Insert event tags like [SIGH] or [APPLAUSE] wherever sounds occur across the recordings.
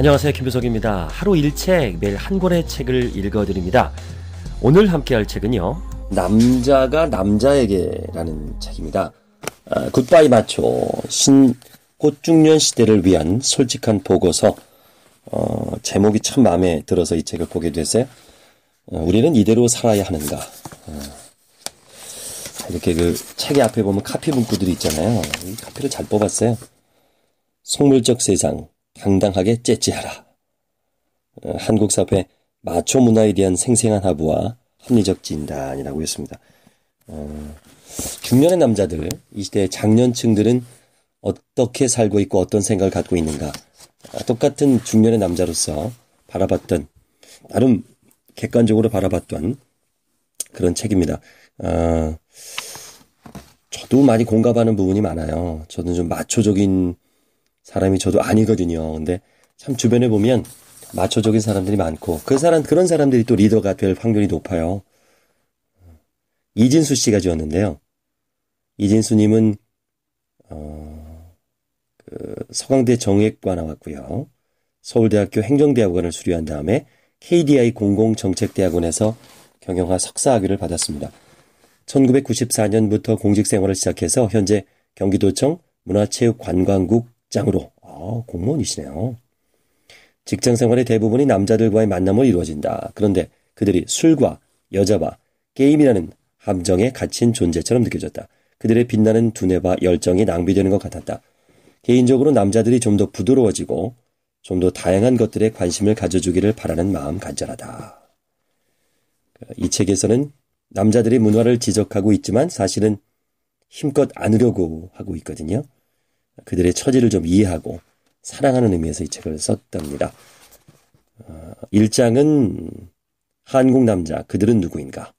안녕하세요. 김효석입니다. 하루 일책 매일 한 권의 책을 읽어드립니다. 오늘 함께 할 책은요. 남자가 남자에게라는 책입니다. 아, 굿바이 마초, 신, 꽃중년 시대를 위한 솔직한 보고서. 어, 제목이 참 마음에 들어서 이 책을 보게 됐어요. 어, 우리는 이대로 살아야 하는가. 어, 이렇게 그 책의 앞에 보면 카피 문구들이 있잖아요. 이 카피를 잘 뽑았어요. 속물적 세상, 당당하게 째찌하라 어, 한국 사회 마초 문화에 대한 생생한 하부와 합리적 진단이라고 했습니다. 어, 중년의 남자들, 이 시대의 장년층들은 어떻게 살고 있고 어떤 생각을 갖고 있는가. 아, 똑같은 중년의 남자로서 바라봤던, 나름 객관적으로 바라봤던 그런 책입니다. 어, 저도 많이 공감하는 부분이 많아요. 저는 좀 마초적인 사람이 저도 아니거든요. 근데 참 주변에 보면 마초적인 사람들이 많고 그 사람 그런 사람들이 또 리더가 될 확률이 높아요. 이진수 씨가 지었는데요. 이진수님은 어, 그 서강대 정액과 나왔고요. 서울대학교 행정대학원을 수료한 다음에 KDI 공공정책대학원에서 경영학 석사학위를 받았습니다. 1994년부터 공직생활을 시작해서 현재 경기도청 문화체육관광국 직장으로. 아, 공무원이시네요. 직장 생활의 대부분이 남자들과의 만남으로 이루어진다. 그런데 그들이 술과 여자와 게임이라는 함정에 갇힌 존재처럼 느껴졌다. 그들의 빛나는 두뇌와 열정이 낭비되는 것 같았다. 개인적으로 남자들이 좀 더 부드러워지고 좀 더 다양한 것들에 관심을 가져주기를 바라는 마음 간절하다. 이 책에서는 남자들의 문화를 지적하고 있지만 사실은 힘껏 안으려고 하고 있거든요. 그들의 처지를 좀 이해하고 사랑하는 의미에서 이 책을 썼답니다. 어, 일장은 한국 남자, 그들은 누구인가?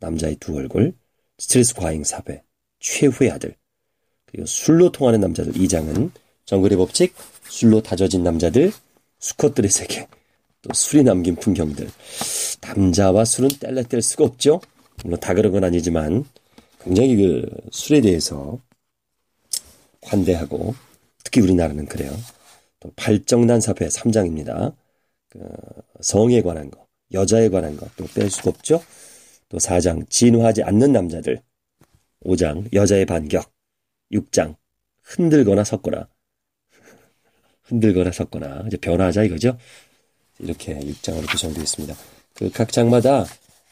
남자의 두 얼굴, 스트레스 과잉 사회, 최후의 아들, 그리고 술로 통하는 남자들 이장은 정글의 법칙, 술로 다져진 남자들, 수컷들의 세계, 또 술이 남긴 풍경들. 남자와 술은 뗄래뗄 수가 없죠? 물론 다 그런 건 아니지만 굉장히 그 술에 대해서 관대하고 특히 우리나라는 그래요. 또 발정난 사회 3장입니다. 그 성에 관한 거, 여자에 관한 것도 뺄 수가 없죠. 또 4장 진화하지 않는 남자들, 5장 여자의 반격, 6장 흔들거나 섞거나 [LAUGHS] 흔들거나 섞거나 이제 변화하자 이거죠. 이렇게 6장으로 구성되어 있습니다. 그각 장마다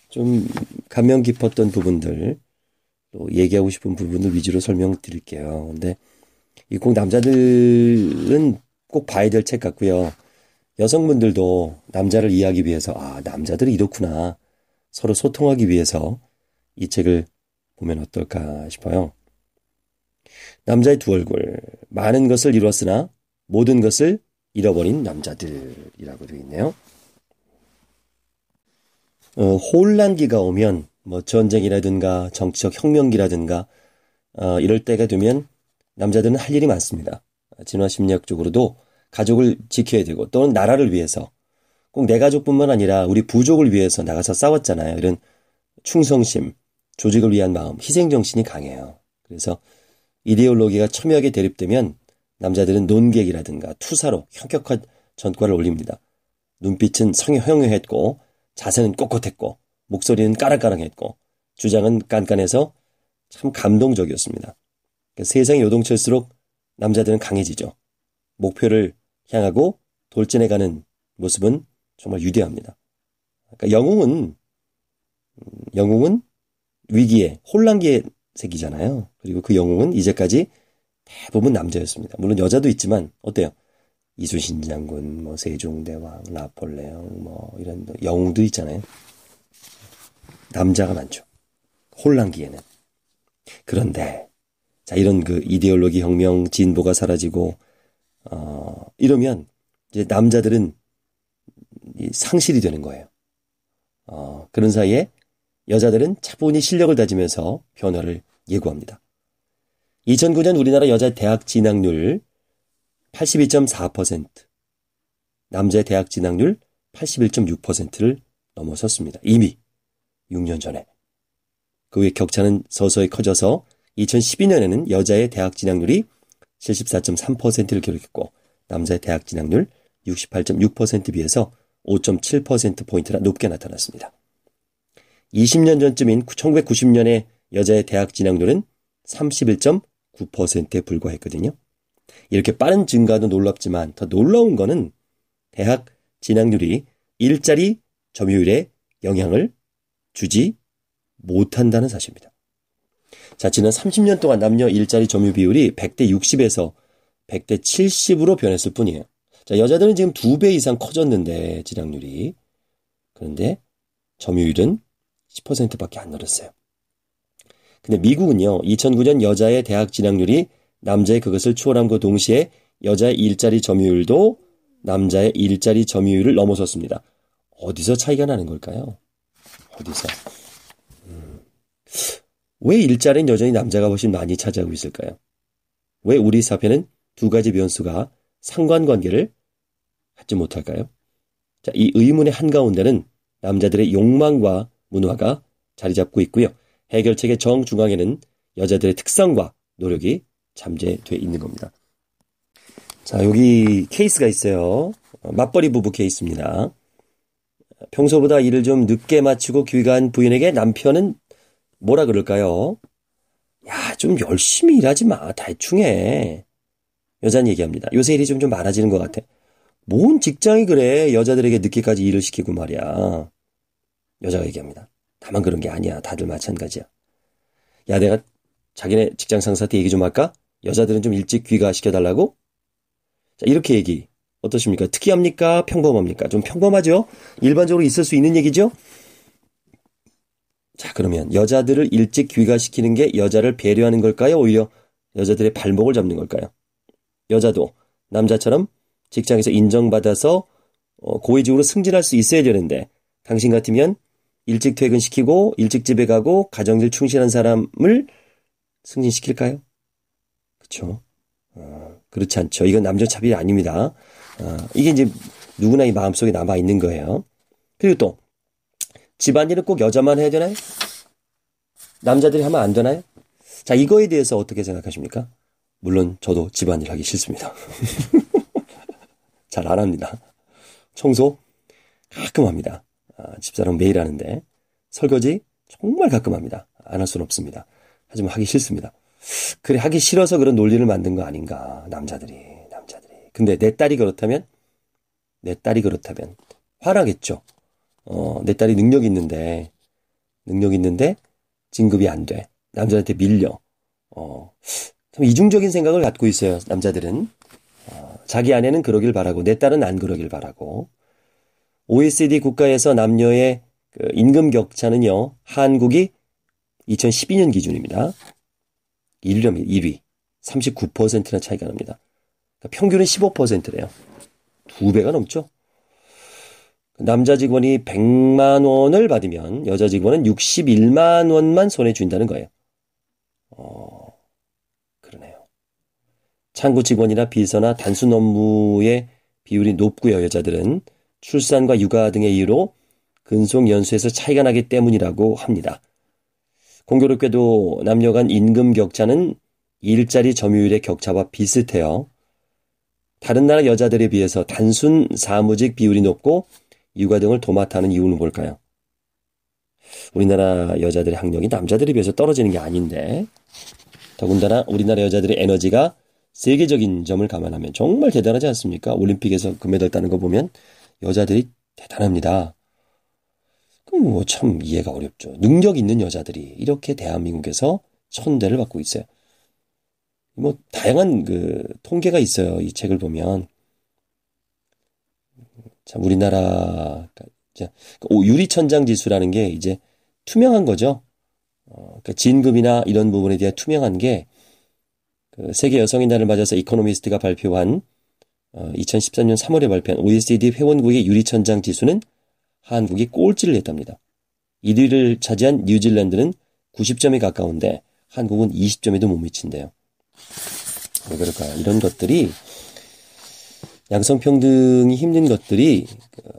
좀 감명 깊었던 부분들 또 얘기하고 싶은 부분을 위주로 설명드릴게요. 근데 이꼭 남자들은 꼭 봐야 될 책 같고요. 여성분들도 남자를 이해하기 위해서 아 남자들이 이렇구나 서로 소통하기 위해서 이 책을 보면 어떨까 싶어요. 남자의 두 얼굴 많은 것을 이루었으나 모든 것을 잃어버린 남자들이라고 되어 있네요. 어, 혼란기가 오면 뭐 전쟁이라든가 정치적 혁명기라든가 어, 이럴 때가 되면 남자들은 할 일이 많습니다. 진화 심리학적으로도 가족을 지켜야 되고 또는 나라를 위해서 꼭내 네 가족뿐만 아니라 우리 부족을 위해서 나가서 싸웠잖아요. 이런 충성심, 조직을 위한 마음, 희생 정신이 강해요. 그래서 이데올로기가 첨예하게 대립되면 남자들은 논객이라든가 투사로 현격한 전과를 올립니다. 눈빛은 성형했고 자세는 꼿꼿했고 목소리는 까랑까랑했고 주장은 깐깐해서 참 감동적이었습니다. 그러니까 세상이 요동칠수록 남자들은 강해지죠. 목표를 향하고 돌진해가는 모습은 정말 유대합니다. 그러니까 영웅은 음, 영웅은 위기에 혼란기에 새기잖아요 그리고 그 영웅은 이제까지 대부분 남자였습니다. 물론 여자도 있지만 어때요? 이순신 장군, 뭐 세종대왕, 나폴레옹, 뭐 이런 영웅도 있잖아요. 남자가 많죠. 혼란기에는. 그런데 자, 이런 그 이데올로기 혁명 진보가 사라지고, 어, 이러면 이제 남자들은 상실이 되는 거예요. 어, 그런 사이에 여자들은 차분히 실력을 다지면서 변화를 예고합니다. 2009년 우리나라 여자 대학 진학률 82.4%, 남자 대학 진학률 81.6%를 넘어섰습니다. 이미 6년 전에. 그 외 격차는 서서히 커져서 2012년에는 여자의 대학 진학률이 74.3%를 기록했고 남자의 대학 진학률 68.6% 비해서 5.7%포인트나 높게 나타났습니다. 20년 전쯤인 1990년에 여자의 대학 진학률은 31.9%에 불과했거든요. 이렇게 빠른 증가도 놀랍지만 더 놀라운 거는 대학 진학률이 일자리 점유율에 영향을 주지 못한다는 사실입니다. 자, 지난 30년 동안 남녀 일자리 점유 비율이 100대 60에서 100대 70으로 변했을 뿐이에요. 자, 여자들은 지금 두 배 이상 커졌는데, 지량률이. 그런데 점유율은 10%밖에 안 늘었어요. 근데 미국은요, 2009년 여자의 대학 진학률이 남자의 그것을 초월함과 동시에 여자의 일자리 점유율도 남자의 일자리 점유율을 넘어섰습니다. 어디서 차이가 나는 걸까요? 어디서? 왜 일자리는 여전히 남자가 훨씬 많이 차지하고 있을까요? 왜 우리 사회는 두 가지 변수가 상관관계를 갖지 못할까요? 자, 이 의문의 한가운데는 남자들의 욕망과 문화가 자리 잡고 있고요. 해결책의 정중앙에는 여자들의 특성과 노력이 잠재돼 있는 겁니다. 자, 여기 케이스가 있어요. 어, 맞벌이 부부 케이스입니다. 평소보다 일을 좀 늦게 마치고 귀가한 부인에게 남편은 뭐라 그럴까요? 야, 좀 열심히 일하지 마. 대충해. 여자는 얘기합니다. 요새 일이 좀, 좀 많아지는 것 같아. 뭔 직장이 그래. 여자들에게 늦게까지 일을 시키고 말이야. 여자가 얘기합니다. 다만 그런 게 아니야. 다들 마찬가지야. 야, 내가 자기네 직장 상사한테 얘기 좀 할까? 여자들은 좀 일찍 귀가시켜달라고? 자, 이렇게 얘기. 어떠십니까? 특이합니까? 평범합니까? 좀 평범하죠? 일반적으로 있을 수 있는 얘기죠? 자, 그러면 여자들을 일찍 귀가시키는 게 여자를 배려하는 걸까요? 오히려 여자들의 발목을 잡는 걸까요? 여자도 남자처럼 직장에서 인정받아서 어, 고위직으로 승진할 수 있어야 되는데 당신 같으면 일찍 퇴근시키고 일찍 집에 가고 가정일 충실한 사람을 승진시킬까요? 그렇죠. 그렇지 않죠. 이건 남녀 차별이 아닙니다. 어, 이게 이제 누구나 이 마음속에 남아 있는 거예요. 그리고 또 집안일은 꼭 여자만 해야 되나요? 남자들이 하면 안 되나요? 자, 이거에 대해서 어떻게 생각하십니까? 물론 저도 집안일 하기 싫습니다. [LAUGHS] 잘 안 합니다. 청소 가끔 합니다. 아, 집사람 매일 하는데 설거지 정말 가끔 합니다. 안 할 수는 없습니다. 하지만 하기 싫습니다. 그래 하기 싫어서 그런 논리를 만든 거 아닌가 남자들이 남자들이. 근데 내 딸이 그렇다면 내 딸이 그렇다면 화나겠죠. 어, 내 딸이 능력 있는데, 능력 있는데, 진급이 안 돼. 남자한테 밀려. 어, 참 이중적인 생각을 갖고 있어요, 남자들은. 어, 자기 아내는 그러길 바라고, 내 딸은 안 그러길 바라고. OECD 국가에서 남녀의 그 임금 격차는요, 한국이 2012년 기준입니다. 1위랍니다, 1위. 39%나 차이가 납니다. 그러니까 평균은 15%래요. 두 배가 넘죠? 남자 직원이 100만 원을 받으면 여자 직원은 61만 원만 손에 준다는 거예요. 어, 그러네요. 창구 직원이나 비서나 단순 업무의 비율이 높고요. 여자들은 출산과 육아 등의 이유로 근속 연수에서 차이가 나기 때문이라고 합니다. 공교롭게도 남녀 간 임금 격차는 일자리 점유율의 격차와 비슷해요. 다른 나라 여자들에 비해서 단순 사무직 비율이 높고 육아 등을 도맡아 는 이유는 뭘까요? 우리나라 여자들의 학력이 남자들에 비해서 떨어지는 게 아닌데 더군다나 우리나라 여자들의 에너지가 세계적인 점을 감안하면 정말 대단하지 않습니까? 올림픽에서 금메달 따는 거 보면 여자들이 대단합니다. 그럼 뭐참 이해가 어렵죠. 능력 있는 여자들이 이렇게 대한민국에서 천대를 받고 있어요. 뭐 다양한 그 통계가 있어요. 이 책을 보면 참 우리나라 그러니까 유리천장 지수라는 게 이제 투명한 거죠. 어, 그러니까 진급이나 이런 부분에 대한 투명한 게그 세계 여성의 날을 맞아서 이코노미스트가 발표한 어, 2013년 3월에 발표한 OECD 회원국의 유리천장 지수는 한국이 꼴찌를 했답니다. 1위를 차지한 뉴질랜드는 90점에 가까운데 한국은 20점에도 못 미친대요. 왜 그럴까? 요 이런 것들이 양성평등이 힘든 것들이 어,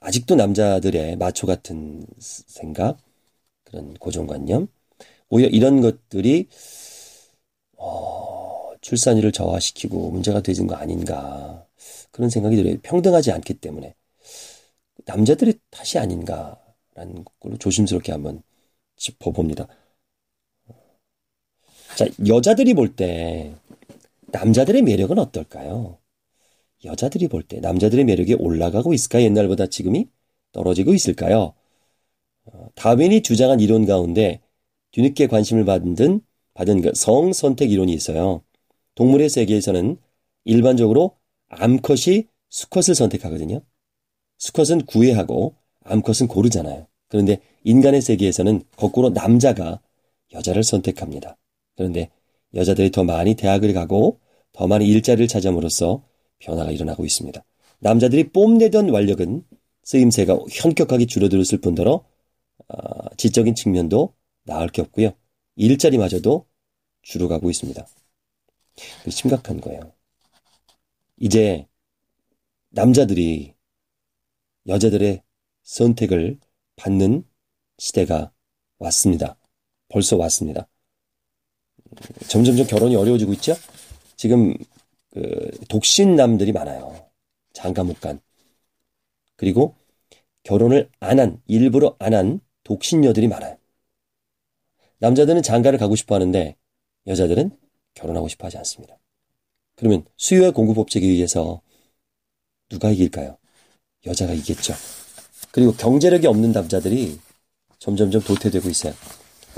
아직도 남자들의 마초 같은 생각, 그런 고정관념, 오히려 이런 것들이 어, 출산율을 저하시키고 문제가 되는 거 아닌가 그런 생각이 들어요. 평등하지 않기 때문에 남자들의 탓이 아닌가라는 걸 조심스럽게 한번 짚어봅니다. 자, 여자들이 볼 때 남자들의 매력은 어떨까요? 여자들이 볼 때 남자들의 매력이 올라가고 있을까 옛날보다 지금이 떨어지고 있을까요? 어, 다윈이 주장한 이론 가운데 뒤늦게 관심을 받은 받은 그성 선택 이론이 있어요. 동물의 세계에서는 일반적으로 암컷이 수컷을 선택하거든요. 수컷은 구애하고 암컷은 고르잖아요. 그런데 인간의 세계에서는 거꾸로 남자가 여자를 선택합니다. 그런데 여자들이 더 많이 대학을 가고 더 많이 일자리를 찾음으로써 변화가 일어나고 있습니다. 남자들이 뽐내던 완력은 쓰임새가 현격하게 줄어들었을 뿐더러 어, 지적인 측면도 나을 게 없고요. 일자리마저도 줄어가고 있습니다. 심각한 거예요. 이제 남자들이 여자들의 선택을 받는 시대가 왔습니다. 벌써 왔습니다. 점점점 결혼이 어려워지고 있죠? 지금 그 독신남들이 많아요. 장가 못 간. 그리고 결혼을 안 한, 일부러 안 한 독신녀들이 많아요. 남자들은 장가를 가고 싶어 하는데 여자들은 결혼하고 싶어 하지 않습니다. 그러면 수요와 공급 법칙에 의해서 누가 이길까요? 여자가 이겠죠 그리고 경제력이 없는 남자들이 점점점 도태되고 있어요.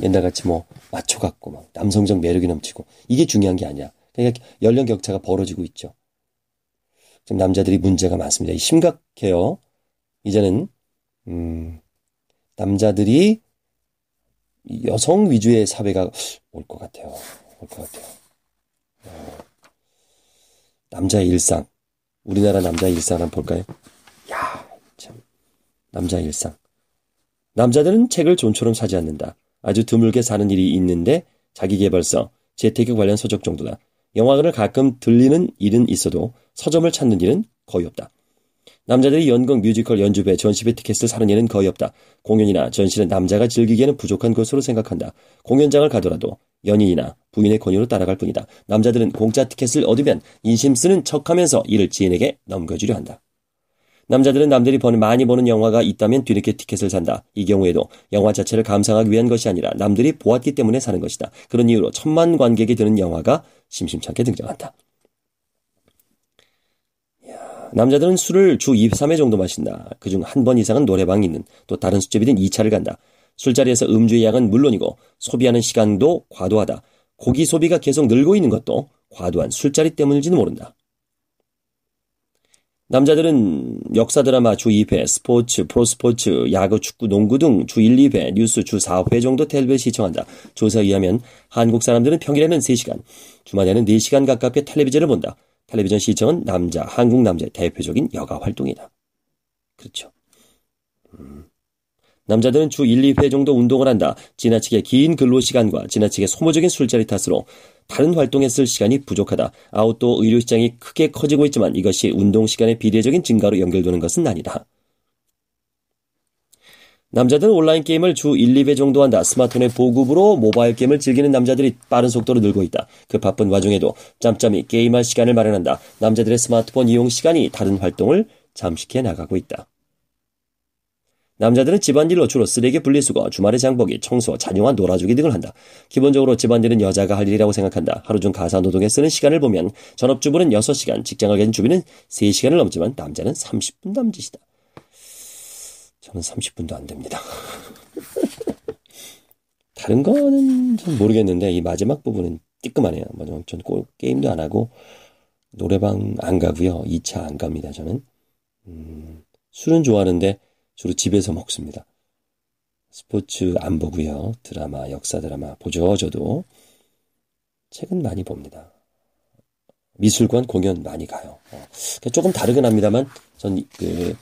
옛날같이 뭐 마초 같고 막 남성적 매력이 넘치고 이게 중요한 게 아니야. 그러니까 연령 격차가 벌어지고 있죠. 좀 남자들이 문제가 많습니다. 심각해요. 이제는 음, 남자들이 여성 위주의 사회가 올 것 같아요. 올 것 같아요. 어, 남자의 일상. 우리나라 남자의 일상 한번 볼까요? 야, 참. 남자의 일상. 남자들은 책을 존처럼 사지 않는다. 아주 드물게 사는 일이 있는데 자기개발서, 재테크 관련 서적 정도다. 영화관을 가끔 들리는 일은 있어도 서점을 찾는 일은 거의 없다. 남자들이 연극 뮤지컬 연주회 전시회 티켓을 사는 일은 거의 없다. 공연이나 전시는 남자가 즐기기에는 부족한 것으로 생각한다. 공연장을 가더라도 연인이나 부인의 권유로 따라갈 뿐이다. 남자들은 공짜 티켓을 얻으면 인심 쓰는 척하면서 이를 지인에게 넘겨주려 한다. 남자들은 남들이 버는, 많이 보는 영화가 있다면 뒤늦게 티켓을 산다. 이 경우에도 영화 자체를 감상하기 위한 것이 아니라 남들이 보았기 때문에 사는 것이다. 그런 이유로 천만 관객이 드는 영화가 심심찮게 등장한다. 남자들은 술을 주 2, 3회 정도 마신다. 그중 한 번 이상은 노래방이 있는 또 다른 술집이든 2차를 간다. 술자리에서 음주의 양은 물론이고 소비하는 시간도 과도하다. 고기 소비가 계속 늘고 있는 것도 과도한 술자리 때문일지는 모른다. 남자들은 역사 드라마 주 2회, 스포츠, 프로스포츠, 야구, 축구, 농구 등 주 1, 2회, 뉴스 주 4회 정도 텔레비를 시청한다. 조사에 의하면 한국 사람들은 평일에는 3시간, 주말에는 4시간 가깝게 텔레비전을 본다. 텔레비전 시청은 남자, 한국 남자의 대표적인 여가 활동이다. 그렇죠. 음. 남자들은 주 1, 2회 정도 운동을 한다. 지나치게 긴 근로 시간과 지나치게 소모적인 술자리 탓으로 다른 활동에 쓸 시간이 부족하다. 아웃도어 의료 시장이 크게 커지고 있지만 이것이 운동 시간의 비례적인 증가로 연결되는 것은 아니다. 남자들은 온라인 게임을 주 1, 2배 정도 한다. 스마트폰의 보급으로 모바일 게임을 즐기는 남자들이 빠른 속도로 늘고 있다. 그 바쁜 와중에도 짬짬이 게임할 시간을 마련한다. 남자들의 스마트폰 이용 시간이 다른 활동을 잠식해 나가고 있다. 남자들은 집안일로 주로 쓰레기 분리수거, 주말에 장보기, 청소, 자녀와 놀아주기 등을 한다. 기본적으로 집안일은 여자가 할 일이라고 생각한다. 하루 중 가사노동에 쓰는 시간을 보면 전업주부는 6시간, 직장을 가진 주부는 3시간을 넘지만 남자는 30분 남짓이다. 저는 30분도 안 됩니다. [LAUGHS] 다른 거는 좀 모르겠는데 이 마지막 부분은 뜨끔하네요. 마지전 뭐 게임도 안 하고 노래방 안 가고요. 2차 안 갑니다. 저는 음, 술은 좋아하는데 주로 집에서 먹습니다. 스포츠 안 보고요. 드라마, 역사 드라마 보죠. 저도 책은 많이 봅니다. 미술관 공연 많이 가요. 어, 조금 다르긴 합니다만 전 그,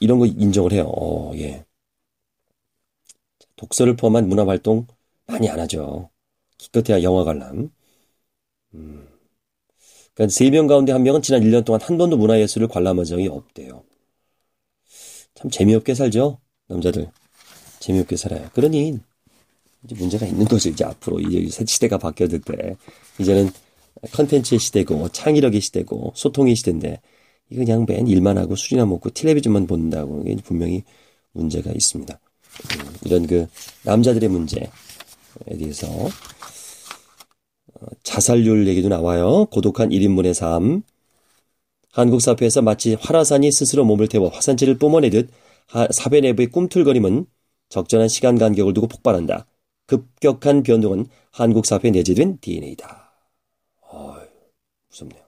이런 거 인정을 해요. 어, 예. 독서를 포함한 문화 활동 많이 안 하죠. 기껏해야 영화 관람. 음. 그러니까 세명 가운데 한 명은 지난 1년 동안 한 번도 문화예술을 관람한 적이 없대요. 참 재미없게 살죠. 남자들. 재미없게 살아요. 그러니 이제 문제가 있는 거죠. 이제 앞으로 이제 새 시대가 바뀌어들 때 이제는 컨텐츠의 시대고 뭐 창의력의 시대고 소통의 시대인데 이 그냥 맨 일만 하고 술이나 먹고 텔레비전만 본다고 이게 분명히 문제가 있습니다. 음, 이런 그 남자들의 문제에 대해서 어, 자살률 얘기도 나와요. 고독한 1인분의 삶, 한국 사회에서 마치 화라산이 스스로 몸을 태워 화산재를 뿜어내듯 사회 내부의 꿈틀거림은 적절한 시간 간격을 두고 폭발한다. 급격한 변동은 한국 사회에 내재된 DNA다. 어휴 무섭네요.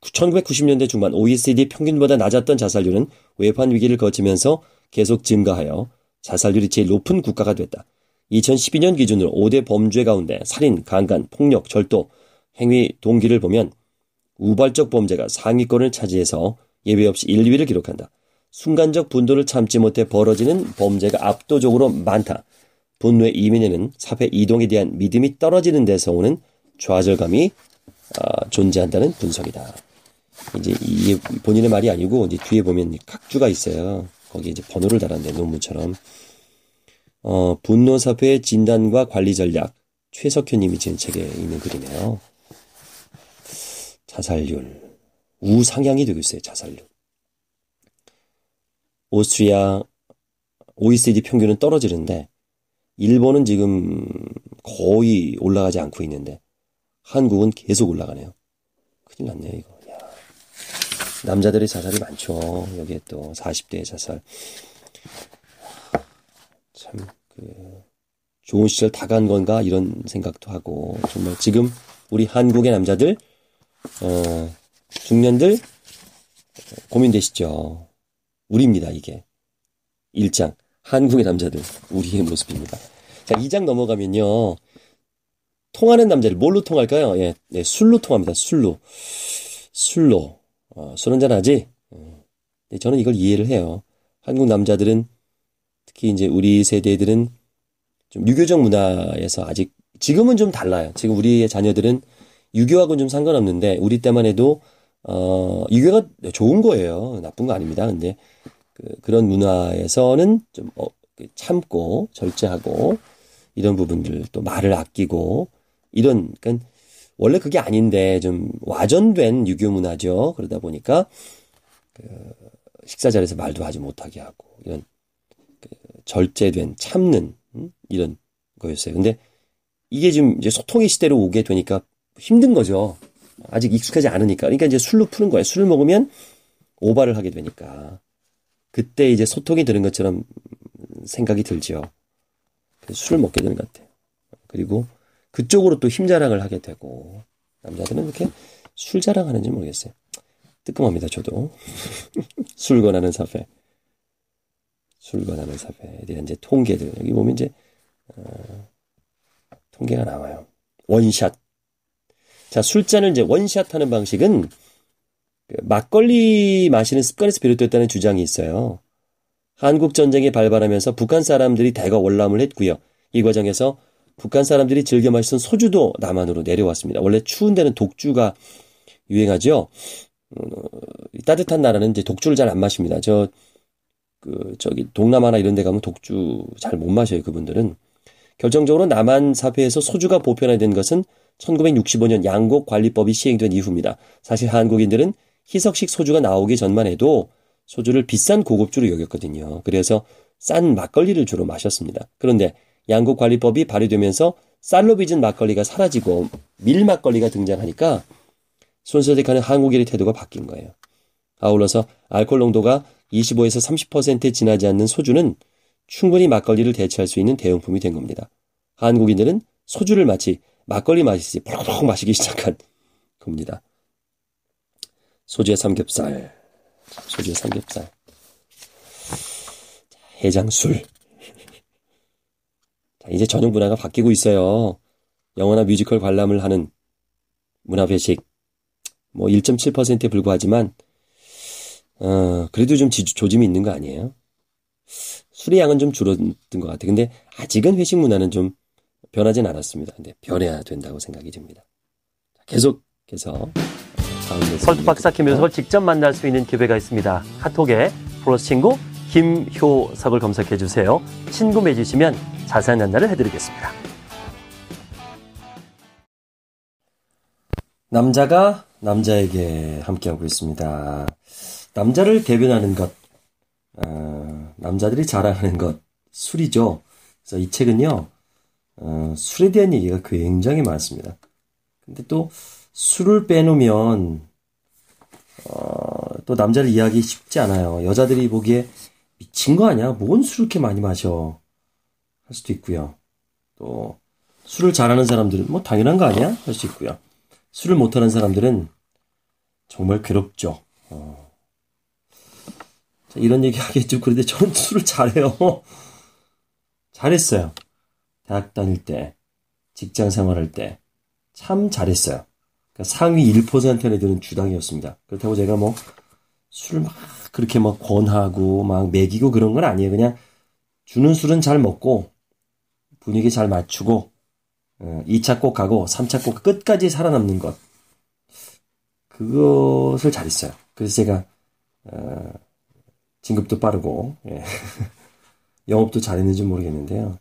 1990년대 중반 OECD 평균보다 낮았던 자살률은 외환 위기를 거치면서 계속 증가하여 자살률이 제일 높은 국가가 됐다. 2012년 기준으로 5대 범죄 가운데 살인, 강간, 폭력, 절도, 행위 동기를 보면 우발적 범죄가 상위권을 차지해서 예외 없이 1위를 기록한다. 순간적 분노를 참지 못해 벌어지는 범죄가 압도적으로 많다. 분노의 이민에는 사회 이동에 대한 믿음이 떨어지는 데서 오는 좌절감이 어, 존재한다는 분석이다. 이제 이게 본인의 말이 아니고 이제 뒤에 보면 각주가 있어요. 거기에 이제 번호를 달았는데 논문처럼 어, 분노 사회의 진단과 관리 전략 최석현 님이 지은 책에 있는 글이네요. 자살률. 우상향이 되고 있어요, 자살률. 오스트리아, OECD 평균은 떨어지는데, 일본은 지금 거의 올라가지 않고 있는데, 한국은 계속 올라가네요. 큰일 났네요, 이거. 야. 남자들의 자살이 많죠. 여기에 또 40대의 자살. 참, 그, 좋은 시절 다 간 건가? 이런 생각도 하고, 정말 지금 우리 한국의 남자들, 어, 중년들 고민되시죠? 우리입니다, 이게. 1장. 한국의 남자들. 우리의 모습입니다. 자, 2장 넘어가면요. 통하는 남자를 뭘로 통할까요? 예, 예 술로 통합니다. 술로. 술로. 어, 술 한잔하지? 네, 저는 이걸 이해를 해요. 한국 남자들은 특히 이제 우리 세대들은 좀 유교적 문화에서 아직 지금은 좀 달라요. 지금 우리의 자녀들은 유교하고는 좀 상관없는데 우리 때만 해도 어 유교가 좋은 거예요. 나쁜 거 아닙니다. 근데 그, 그런 문화에서는 좀 어, 그 참고 절제하고 이런 부분들 또 말을 아끼고 이런 그러니까 원래 그게 아닌데 좀 와전된 유교 문화죠. 그러다 보니까 그 식사 자리에서 말도 하지 못하게 하고 이런 그 절제된 참는 음? 이런 거였어요. 근데 이게 지금 이제 소통의 시대로 오게 되니까 힘든 거죠. 아직 익숙하지 않으니까. 그러니까 이제 술로 푸는 거예요. 술을 먹으면 오바를 하게 되니까. 그때 이제 소통이 되는 것처럼 생각이 들죠. 술을 먹게 되는 것 같아요. 그리고 그쪽으로 또 힘자랑을 하게 되고 남자들은 그렇게 술 자랑하는지 모르겠어요. 뜨끔합니다. 저도 [LAUGHS] 술 권하는 사회, 술 권하는 사회에 대한 이제 통계들 여기 보면 이제 어, 통계가 나와요. 원샷 자, 술잔을 이제 원샷 하는 방식은 그 막걸리 마시는 습관에서 비롯됐다는 주장이 있어요. 한국 전쟁이 발발하면서 북한 사람들이 대거 월남을 했고요. 이 과정에서 북한 사람들이 즐겨 마시던 소주도 남한으로 내려왔습니다. 원래 추운 데는 독주가 유행하죠. 음, 어, 따뜻한 나라는 이제 독주를 잘 안 마십니다. 저, 그, 저기, 동남아나 이런 데 가면 독주 잘 못 마셔요, 그분들은. 결정적으로 남한 사회에서 소주가 보편화된 것은 1965년 양곡 관리법이 시행된 이후입니다. 사실 한국인들은 희석식 소주가 나오기 전만 해도 소주를 비싼 고급주로 여겼거든요. 그래서 싼 막걸리를 주로 마셨습니다. 그런데 양곡 관리법이 발효되면서 쌀로 빚은 막걸리가 사라지고 밀 막걸리가 등장하니까 손선택하는 한국인의 태도가 바뀐 거예요. 아울러서 알코올 농도가 25에서 30%에 지나지 않는 소주는 충분히 막걸리를 대체할 수 있는 대용품이 된 겁니다. 한국인들은 소주를 마치 막걸리 마시듯이 버럭버럭 마시기 시작한 겁니다. 소주의 삼겹살, 소주의 삼겹살, 자, 해장술. [LAUGHS] 자, 이제 전용 문화가 바뀌고 있어요. 영화나 뮤지컬 관람을 하는 문화 회식 뭐 1.7%에 불과하지만 어, 그래도 좀 지, 조짐이 있는 거 아니에요? 술의 양은 좀줄어든것 같아요. 근데 아직은 회식 문화는 좀 변하진 않았습니다. 근데 변해야 된다고 생각이 듭니다. 계속해서 서주 박사 김효석을 직접 만날 수 있는 기회가 있습니다. 카톡에 플러스 친구 김효석을 검색해 주세요. 친구 맺으시면 자세한 안내를 해드리겠습니다. 남자가 남자에게 함께하고 있습니다. 남자를 대변하는 것, 어, 남자들이 잘하는 것, 술이죠. 그래서 이 책은요, 어, 술에 대한 얘기가 굉장히 많습니다. 근데 또 술을 빼놓으면 어, 또 남자를 이해하기 쉽지 않아요. 여자들이 보기에 미친 거 아니야? 뭔 술을 이렇게 많이 마셔? 할 수도 있고요. 또 술을 잘하는 사람들은 뭐 당연한 거 아니야? 할 수 있고요. 술을 못하는 사람들은 정말 괴롭죠. 어. 자, 이런 얘기 하겠죠. 그런데 저는 술을 잘해요. [LAUGHS] 잘했어요. 대학 다닐 때, 직장 생활할 때 참 잘했어요. 그러니까 상위 1%에 드는 주당이었습니다. 그렇다고 제가 뭐 술을 막 그렇게 막 권하고 막 먹이고 그런 건 아니에요. 그냥 주는 술은 잘 먹고 분위기 잘 맞추고 2차 어, 꼭 가고 3차 꼭 끝까지 살아남는 것 그것을 잘했어요. 그래서 제가 어, 진급도 빠르고 예. [LAUGHS] 영업도 잘했는지 모르겠는데요.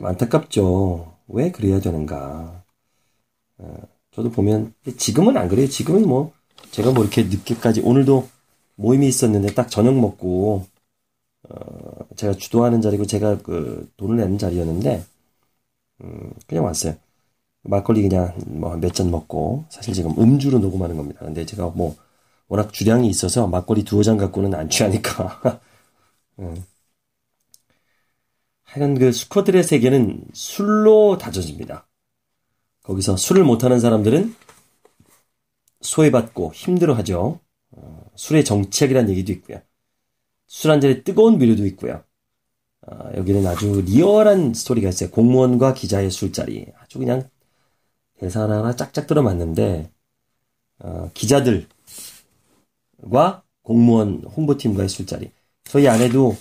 참 안타깝죠. 왜 그래야 되는가. 어, 저도 보면 지금은 안 그래요. 지금은 뭐 제가 뭐 이렇게 늦게까지 오늘도 모임이 있었는데 딱 저녁 먹고 어, 제가 주도하는 자리고 제가 그 돈을 내는 자리였는데 음, 그냥 왔어요. 막걸리 그냥 뭐 몇 잔 먹고 사실 지금 음주로 녹음하는 겁니다. 근데 제가 뭐 워낙 주량이 있어서 막걸리 두어 잔 갖고는 안 취하니까 [LAUGHS] 음. 하여간 그 수컷들의 세계는 술로 다져집니다. 거기서 술을 못하는 사람들은 소외받고 힘들어하죠. 어, 술의 정책이라는 얘기도 있고요. 술한 잔의 뜨거운 미료도 있고요. 어, 여기는 아주 리얼한 스토리가 있어요. 공무원과 기자의 술자리. 아주 그냥 대사 하나 짝짝 들어맞는데 어, 기자들과 공무원 홍보팀과의 술자리. 저희 아내도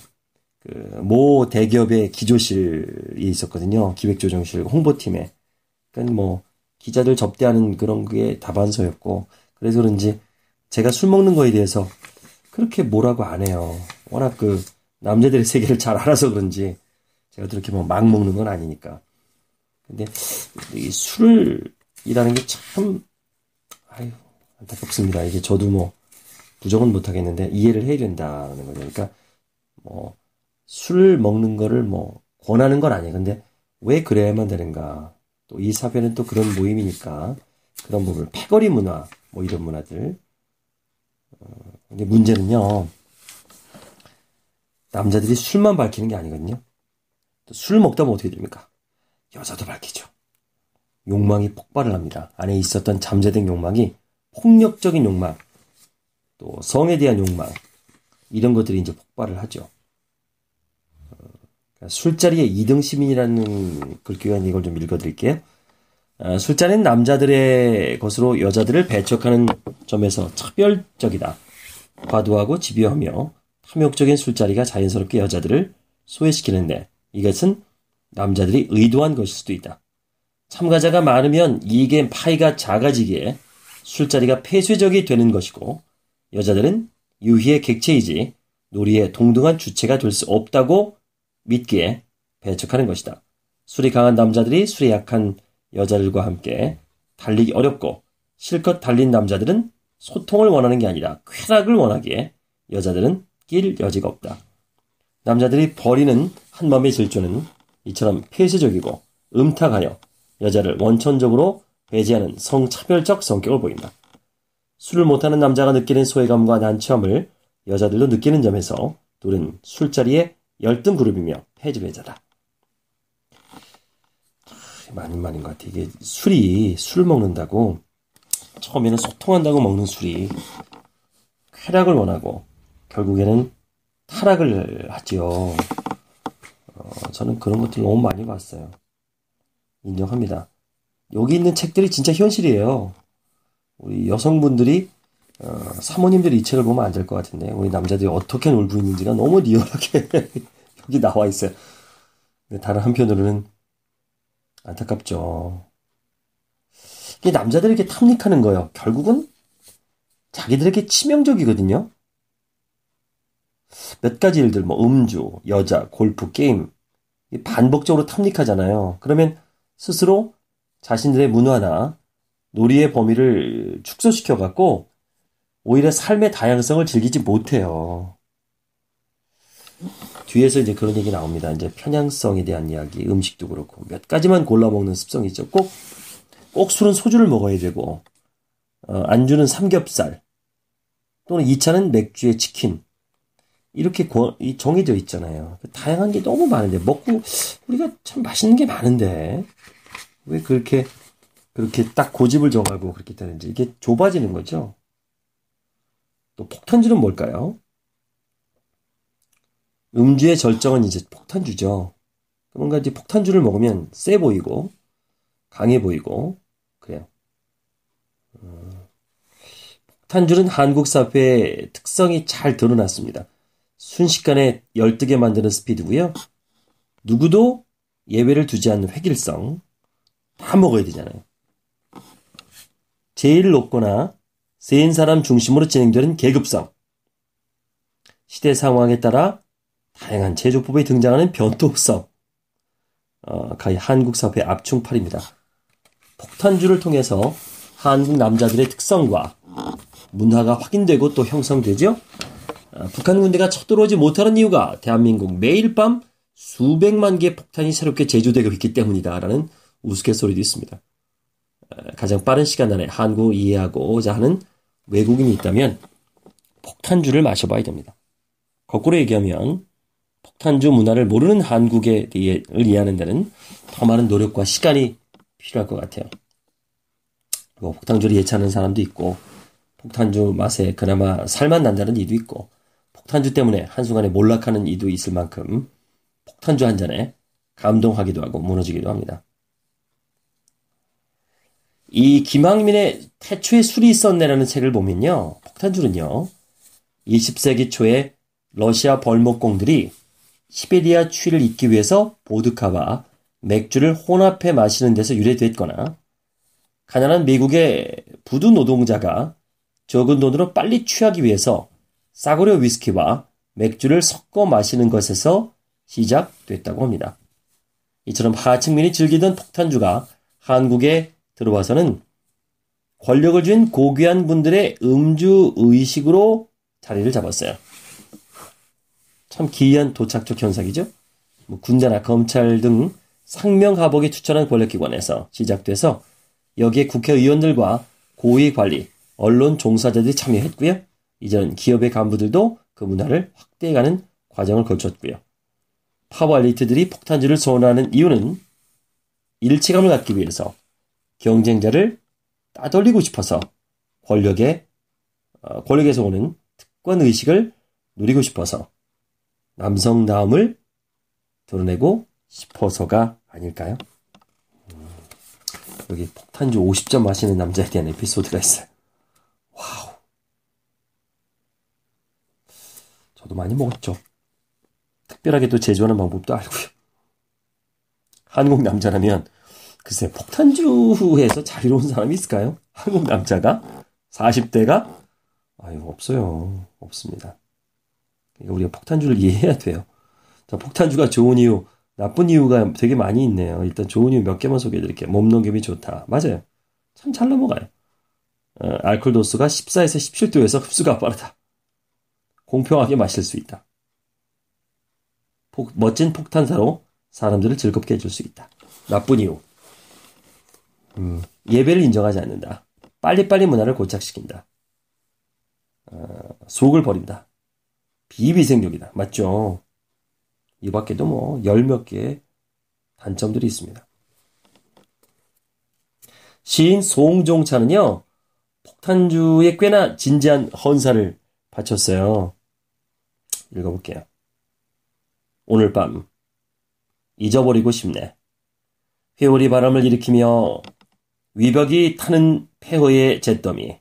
그모 대기업의 기조실이 있었거든요. 기획조정실 홍보팀에. 그러니까 뭐 기자들 접대하는 그런 게 다반서였고 그래서 그런지 제가 술 먹는 거에 대해서 그렇게 뭐라고 안 해요. 워낙 그 남자들의 세계를 잘 알아서 그런지 제가 그렇게 뭐 막 먹는 건 아니니까. 근데 이 술이라는 게 참 아유 안타깝습니다. 이게 저도 뭐 부정은 못 하겠는데 이해를 해야 된다는 거죠. 그러니까 뭐술 먹는 거를 뭐 권하는 건 아니에요. 근데 왜 그래야만 되는가? 또 이 사회는 또 그런 모임이니까 그런 부분, 패거리 문화 뭐 이런 문화들. 근데 어, 문제는요. 남자들이 술만 밝히는 게 아니거든요. 술 먹다 보면 어떻게 됩니까? 여자도 밝히죠. 욕망이 폭발을 합니다. 안에 있었던 잠재된 욕망이 폭력적인 욕망, 또 성에 대한 욕망, 이런 것들이 이제 폭발을 하죠. 술자리의 이등 시민이라는 글귀가 이걸 좀 읽어드릴게요. 아, 술자리는 남자들의 것으로 여자들을 배척하는 점에서 차별적이다. 과도하고 집요하며 탐욕적인 술자리가 자연스럽게 여자들을 소외시키는데 이것은 남자들이 의도한 것일 수도 있다. 참가자가 많으면 이익의 파이가 작아지기에 술자리가 폐쇄적이 되는 것이고 여자들은 유희의 객체이지 놀이의 동등한 주체가 될 수 없다고 믿기에 배척하는 것이다. 술이 강한 남자들이 술이 약한 여자들과 함께 달리기 어렵고 실컷 달린 남자들은 소통을 원하는 게 아니라 쾌락을 원하기에 여자들은 낄 여지가 없다. 남자들이 버리는 한마음의 질주는 이처럼 폐쇄적이고 음탁하여 여자를 원천적으로 배제하는 성차별적 성격을 보인다. 술을 못하는 남자가 느끼는 소외감과 난처함을 여자들도 느끼는 점에서 둘은 술자리에 열등 그룹이며 폐지배자다. 아, 많은 말인 것 같아. 이게 술이, 술 먹는다고, 처음에는 소통한다고 먹는 술이, 쾌락을 원하고, 결국에는 타락을 하지요. 어, 저는 그런 것들 너무 많이 봤어요. 인정합니다. 여기 있는 책들이 진짜 현실이에요. 우리 여성분들이 어, 사모님들이 이 책을 보면 안 될 것 같은데 우리 남자들이 어떻게 놀고 있는지가 너무 리얼하게 [LAUGHS] 여기 나와 있어요. 근데 다른 한편으로는 안타깝죠. 이게 남자들에게 탐닉하는 거예요. 결국은 자기들에게 치명적이거든요. 몇 가지 일들, 뭐 음주, 여자, 골프, 게임 반복적으로 탐닉하잖아요. 그러면 스스로 자신들의 문화나 놀이의 범위를 축소시켜 갖고 오히려 삶의 다양성을 즐기지 못해요. 뒤에서 이제 그런 얘기 나옵니다. 이제 편향성에 대한 이야기, 음식도 그렇고 몇 가지만 골라 먹는 습성이 있죠. 꼭, 꼭 술은 소주를 먹어야 되고, 어, 안주는 삼겹살, 또는 2차는 맥주에 치킨. 이렇게 고, 정해져 있잖아요. 그 다양한 게 너무 많은데, 먹고, 우리가 참 맛있는 게 많은데, 왜 그렇게, 그렇게 딱 고집을 정하고 그렇게 되는지, 이게 좁아지는 거죠. 또 폭탄주는 뭘까요? 음주의 절정은 이제 폭탄주죠. 그러니까 뭔가 이제 폭탄주를 먹으면 세 보이고 강해 보이고 그래요. 음, 폭탄주는 한국 사회의 특성이 잘 드러났습니다. 순식간에 열뜨게 만드는 스피드고요. 누구도 예외를 두지 않는 획일성 다 먹어야 되잖아요. 제일 높거나 세인 사람 중심으로 진행되는 계급성 시대 상황에 따라 다양한 제조법이 등장하는 변동성. 어, 가히 한국 사회의 압충팔입니다. 폭탄주를 통해서 한국 남자들의 특성과 문화가 확인되고 또 형성되죠. 어, 아, 북한 군대가 쳐들어오지 못하는 이유가 대한민국 매일 밤 수백만 개의 폭탄이 새롭게 제조되고 있기 때문이다라는 우스갯소리도 있습니다. 가장 빠른 시간 안에 한국 이해하고자 하는 외국인이 있다면 폭탄주를 마셔봐야 됩니다. 거꾸로 얘기하면 폭탄주 문화를 모르는 한국에 대해 이해하는 데는 더 많은 노력과 시간이 필요할 것 같아요. 뭐 폭탄주를 예찬하는 사람도 있고 폭탄주 맛에 그나마 살만 난다는 이도 있고 폭탄주 때문에 한순간에 몰락하는 이도 있을 만큼 폭탄주 한 잔에 감동하기도 하고 무너지기도 합니다. 이 김학민의 태초에 술이 있었네라는 책을 보면요. 폭탄주는요. 20세기 초에 러시아 벌목공들이 시베리아 추위를 잊기 위해서 보드카와 맥주를 혼합해 마시는 데서 유래됐거나 가난한 미국의 부두 노동자가 적은 돈으로 빨리 취하기 위해서 싸구려 위스키와 맥주를 섞어 마시는 것에서 시작됐다고 합니다. 이처럼 하층민이 즐기던 폭탄주가 한국의 들어와서는 권력을 쥔 고귀한 분들의 음주 의식으로 자리를 잡았어요. 참 기이한 도착적 현상이죠. 뭐 군대나 검찰 등상명하복에 추천한 권력기관에서 시작돼서 여기에 국회의원들과 고위관리, 언론 종사자들이 참여했고요. 이전 기업의 간부들도 그 문화를 확대해가는 과정을 거쳤고요. 파워 리트들이 폭탄주를 소원하는 이유는 일체감을 갖기 위해서 경쟁자를 따돌리고 싶어서 권력에 어, 권력에서 오는 특권 의식을 누리고 싶어서 남성다움을 드러내고 싶어서가 아닐까요? 음, 여기 폭탄주 50점 마시는 남자에 대한 에피소드가 있어요. 와우. 저도 많이 먹었죠. 특별하게 또 제조하는 방법도 알고요. 한국 남자라면 글쎄 폭탄주에서 자유로운 사람이 있을까요? 한국 남자가 40대가 아유 없어요 없습니다. 그러니까 우리가 폭탄주를 이해해야 돼요. 자 폭탄주가 좋은 이유 나쁜 이유가 되게 많이 있네요. 일단 좋은 이유 몇 개만 소개해드릴게요. 몸농김이 좋다 맞아요. 참 잘 넘어가요. 어, 알코올 도수가 14에서 17도에서 흡수가 빠르다. 공평하게 마실 수 있다. 폭, 멋진 폭탄사로 사람들을 즐겁게 해줄 수 있다. 나쁜 이유. 예배를 인정하지 않는다. 빨리빨리 문화를 고착시킨다. 어, 속을 버린다. 비위생적이다. 맞죠? 이 밖에도 뭐 열 몇 개의 단점들이 있습니다. 시인 송종찬은요 폭탄주에 꽤나 진지한 헌사를 바쳤어요. 읽어볼게요. 오늘 밤 잊어버리고 싶네. 회오리 바람을 일으키며 위벽이 타는 폐허의 잿더미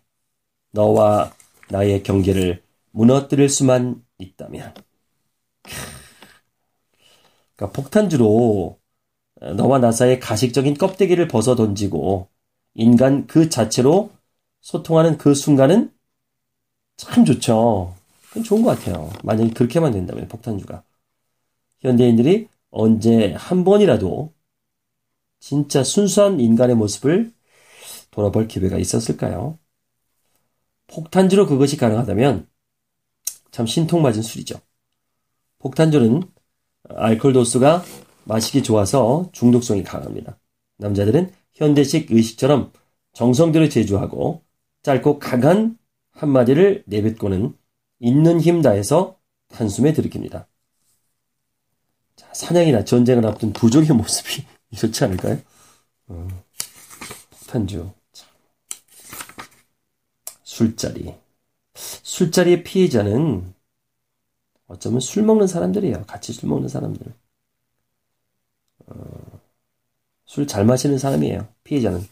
너와 나의 경계를 무너뜨릴 수만 있다면 그러니까 폭탄주로 너와 나 사이의 가식적인 껍데기를 벗어 던지고 인간 그 자체로 소통하는 그 순간은 참 좋죠. 좋은 것 같아요. 만약에 그렇게만 된다면 폭탄주가 현대인들이 언제 한 번이라도 진짜 순수한 인간의 모습을 돌아볼 기회가 있었을까요? 폭탄주로 그것이 가능하다면 참 신통맞은 술이죠. 폭탄주는 알코올 도수가 마시기 좋아서 중독성이 강합니다. 남자들은 현대식 의식처럼 정성들을 제조하고 짧고 강한 한마디를 내뱉고는 있는 힘 다해서 한숨에 들이킵니다. 자, 사냥이나 전쟁을 앞둔 부족의 모습이 좋지 [LAUGHS] 않을까요? 음, 폭탄주. 술자리. 술자리의 피해자는 어쩌면 술 먹는 사람들이에요. 같이 술 먹는 사람들. 어, 술잘 마시는 사람이에요. 피해자는.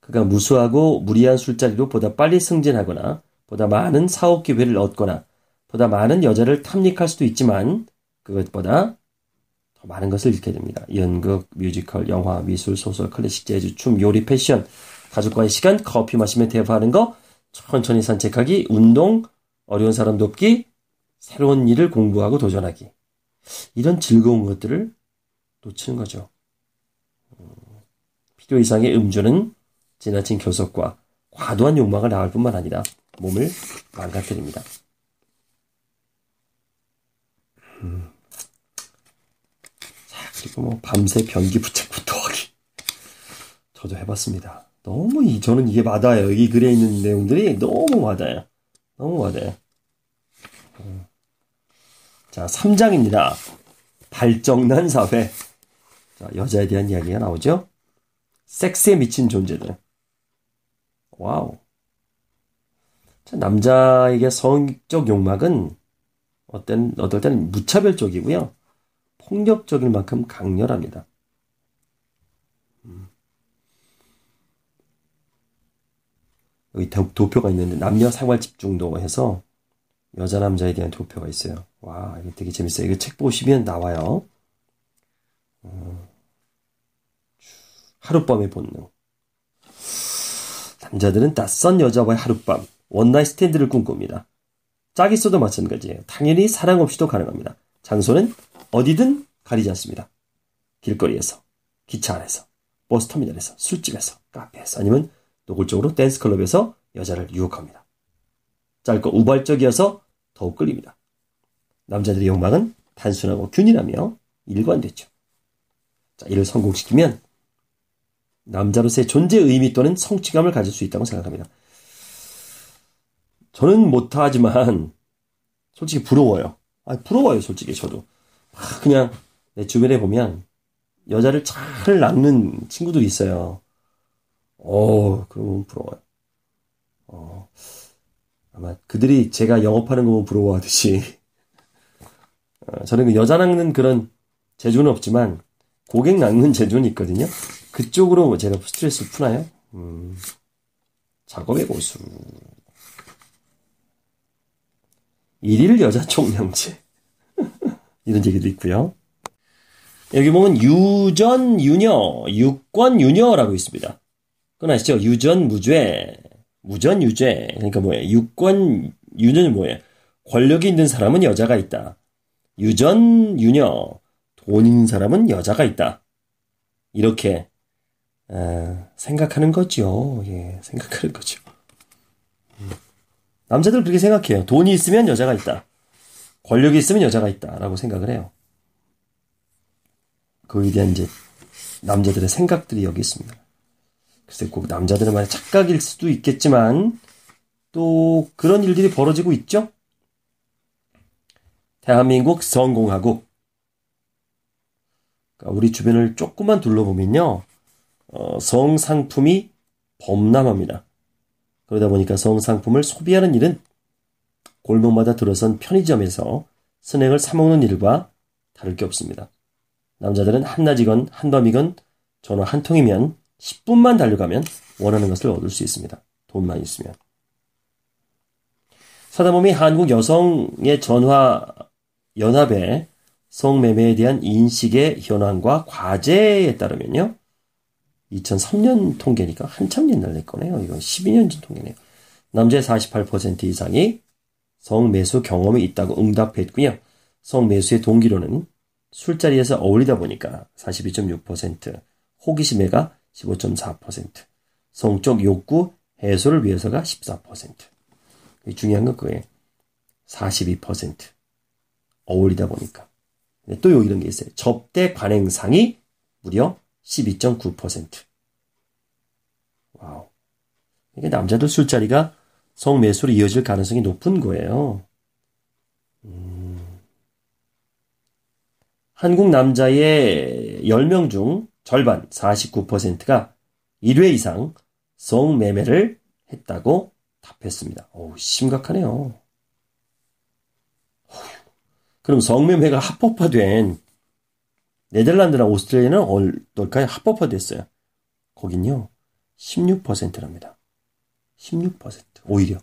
그가 무수하고 무리한 술자리로 보다 빨리 승진하거나 보다 많은 사업 기회를 얻거나 보다 많은 여자를 탐닉할 수도 있지만 그것보다 더 많은 것을 잃게 됩니다. 연극, 뮤지컬, 영화, 미술, 소설, 클래식 재즈, 춤, 요리, 패션, 가족과의 시간, 커피 마시며 대화하는 거, 천천히 산책하기, 운동, 어려운 사람 돕기, 새로운 일을 공부하고 도전하기. 이런 즐거운 것들을 놓치는 거죠. 음, 필요 이상의 음주는 지나친 교섭과 과도한 욕망을 나갈 뿐만 아니라 몸을 망가뜨립니다. 음. 자, 그리고 뭐 밤새 변기 부착부터 [LAUGHS] 하기. 저도 해봤습니다. 너무 이, 저는 이게 맞아요. 이 글에 있는 내용들이 너무 맞아요. 너무 맞아요. 어. 자, 3장입니다. 발정난 사회. 자, 여자에 대한 이야기가 나오죠. 섹스에 미친 존재들. 와우. 자, 남자에게 성적 욕망은 어떤 어떨 때는 무차별적이고요. 폭력적일 만큼 강렬합니다. 여기 도표가 있는데 남녀 생활 집중도 해서 여자 남자에 대한 도표가 있어요. 와이게 되게 재밌어요. 이거 책 보시면 나와요. 음. 하룻밤의 본능. 남자들은 낯선 여자와의 하룻밤, 원나잇 스탠드를 꿈꿉니다. 짝이 있어도 마찬가지예요. 당연히 사랑 없이도 가능합니다. 장소는 어디든 가리지 않습니다. 길거리에서, 기차 안에서, 버스터미널에서, 술집에서, 카페에서, 아니면 노골적으로 댄스 클럽에서 여자를 유혹합니다. 짧고 우발적이어서 더욱 끌립니다. 남자들의 욕망은 단순하고 균일하며 일관됐죠. 자, 이를 성공시키면 남자로서의 존재의 미 또는 성취감을 가질 수 있다고 생각합니다. 저는 못하지만 솔직히 부러워요. 아, 부러워요, 솔직히 저도. 막 아, 그냥 내 주변에 보면 여자를 잘 낚는 친구들이 있어요. 어, 그런 건 부러워요. 어, 아마 그들이 제가 영업하는 거 보면 부러워하듯이. [LAUGHS] 어, 저는 그 여자 낚는 그런 재주는 없지만, 고객 낚는 재주는 있거든요. 그쪽으로 뭐 제가 스트레스 푸나요? 음, 작업의 고수. 일일 여자 총량제 [LAUGHS] 이런 얘기도 있고요. 여기 보면 유전 유녀, 유권 유녀라고 있습니다. 그건 아시죠? 유전 무죄. 무전 유죄. 그러니까 뭐예요? 유권 유녀는 뭐예요? 권력이 있는 사람은 여자가 있다. 유전 유녀. 돈 있는 사람은 여자가 있다. 이렇게 아, 생각하는 거죠. 예, 생각하는 거죠. 음. 남자들 그렇게 생각해요. 돈이 있으면 여자가 있다. 권력이 있으면 여자가 있다라고 생각을 해요. 그에 대한 이제 남자들의 생각들이 여기 있습니다. 글쎄 꼭 남자들만의 착각일 수도 있겠지만 또 그런 일들이 벌어지고 있죠. 대한민국 성공하고 그러니까 우리 주변을 조금만 둘러보면요 어, 성상품이 범람합니다. 그러다 보니까 성상품을 소비하는 일은 골목마다 들어선 편의점에서 스낵을 사 먹는 일과 다를 게 없습니다. 남자들은 한낮이건 한밤이건 전화 한 통이면 10분만 달려가면 원하는 것을 얻을 수 있습니다. 돈만 있으면. 사다몸이 한국 여성의 전화 연합의 성매매에 대한 인식의 현황과 과제에 따르면요. 2003년 통계니까 한참 옛날 내 거네요. 이건 12년 전 통계네요. 남자의 48% 이상이 성매수 경험이 있다고 응답했고요. 성매수의 동기로는 술자리에서 어울리다 보니까 42.6%, 호기심에가 15.4%, 성적 욕구 해소를 위해서가 14%. 중요한 건 그게 42% 어울리다 보니까. 또요 이런 게 있어요. 접대 관행상이 무려 12.9%. 와우. 이게 남자들 술자리가 성매수로 이어질 가능성이 높은 거예요. 음. 한국 남자의 10명 중 절반 49%가 1회 이상 성매매를 했다고 답했습니다. 오, 심각하네요. 그럼 성매매가 합법화된 네덜란드나 오스트리아는 어떨까요? 합법화됐어요. 거긴요, 16%랍니다. 16%. 오히려.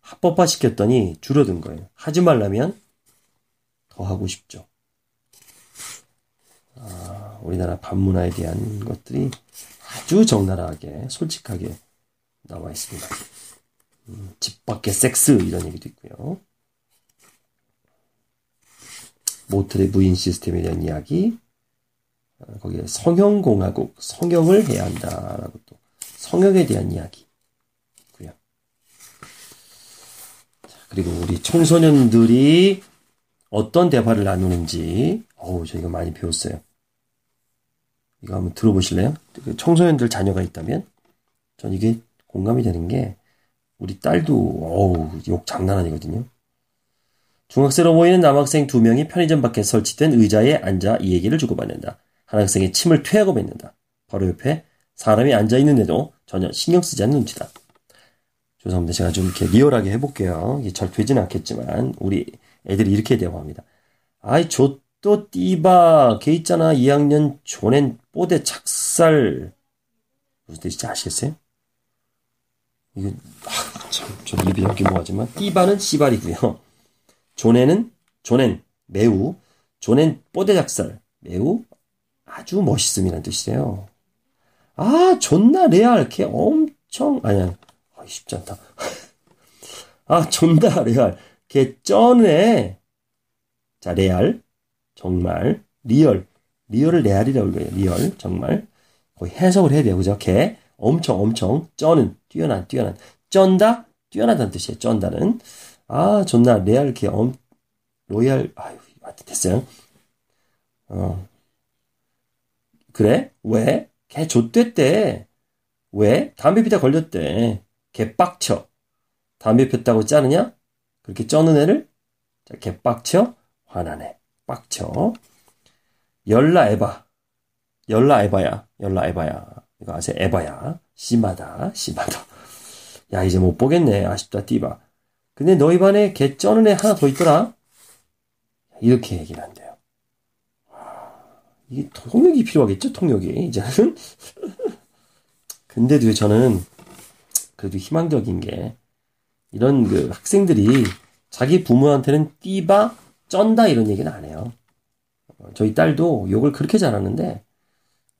합법화 시켰더니 줄어든 거예요. 하지 말라면 더 하고 싶죠. 아... 우리나라 반문화에 대한 것들이 아주 적나라하게 솔직하게 나와 있습니다. 음, 집 밖에 섹스 이런 얘기도 있고요. 모텔의 무인 시스템에 대한 이야기, 어, 거기에 성형공화국, 성형을 해야 한다라고 또 성형에 대한 이야기 있고요. 자, 그리고 우리 청소년들이 어떤 대화를 나누는지, 어우, 저 이거 많이 배웠어요. 이거 한번 들어보실래요? 청소년들 자녀가 있다면 전 이게 공감이 되는 게 우리 딸도 어우 욕 장난 아니거든요. 중학생으로 보이는 남학생 두 명이 편의점 밖에 설치된 의자에 앉아 이 얘기를 주고받는다. 한학생이 침을 퇴하고 뱉는다. 바로 옆에 사람이 앉아 있는데도 전혀 신경 쓰지 않는 눈치다. 죄송합니다. 제가 좀 이렇게 리얼하게 해볼게요. 이게 잘 되진 않겠지만 우리 애들이 이렇게 대화합니다. 아이 저또 띠바 걔 있잖아 2학년 존엔 뽀대 착살 무슨 뜻인지 아시겠어요? 이거 아, 참저 입이 여기 뭐하지만 띠바는 씨발이고요. 존에은 존엔 매우 존엔 뽀대 작살 매우 아주 멋있음이란 뜻이래요. 아 존나 레알 걔 엄청 아니야 아, 쉽지 않다. [LAUGHS] 아 존나 레알 걔 쩐에 자 레알 정말, 리얼, 리얼을 레알이라고 읽어요. 리얼, 정말. 거의 해석을 해야 돼요. 그죠? 개, 엄청, 엄청, 쩌는, 뛰어난, 뛰어난. 쩐다, 뛰어나다는 뜻이에요. 쩐다는. 아, 존나, 레알, 개, 엄, 로얄, 아유, 하여튼 됐어요. 어. 그래? 왜? 개 좆됐대. 왜? 담배 피다 걸렸대. 개 빡쳐. 담배 폈다고 짜느냐? 그렇게 쩌는 애를? 자개 빡쳐? 화나네. 꽉쳐. 열라 에바. 열라 에바야. 열라 에바야. 이거 아세요? 에바야. 심하다. 심하다. 야, 이제 못 보겠네. 아쉽다, 띠바. 근데 너희 반에 개 쩌는 애 하나 더 있더라? 이렇게 얘기를 한대요. 이게 통역이 필요하겠죠? 통역이. 이제는. [LAUGHS] 근데도 저는 그래도 희망적인 게 이런 그 학생들이 자기 부모한테는 띠바 쩐다 이런 얘기는 안 해요. 저희 딸도 욕을 그렇게 잘하는데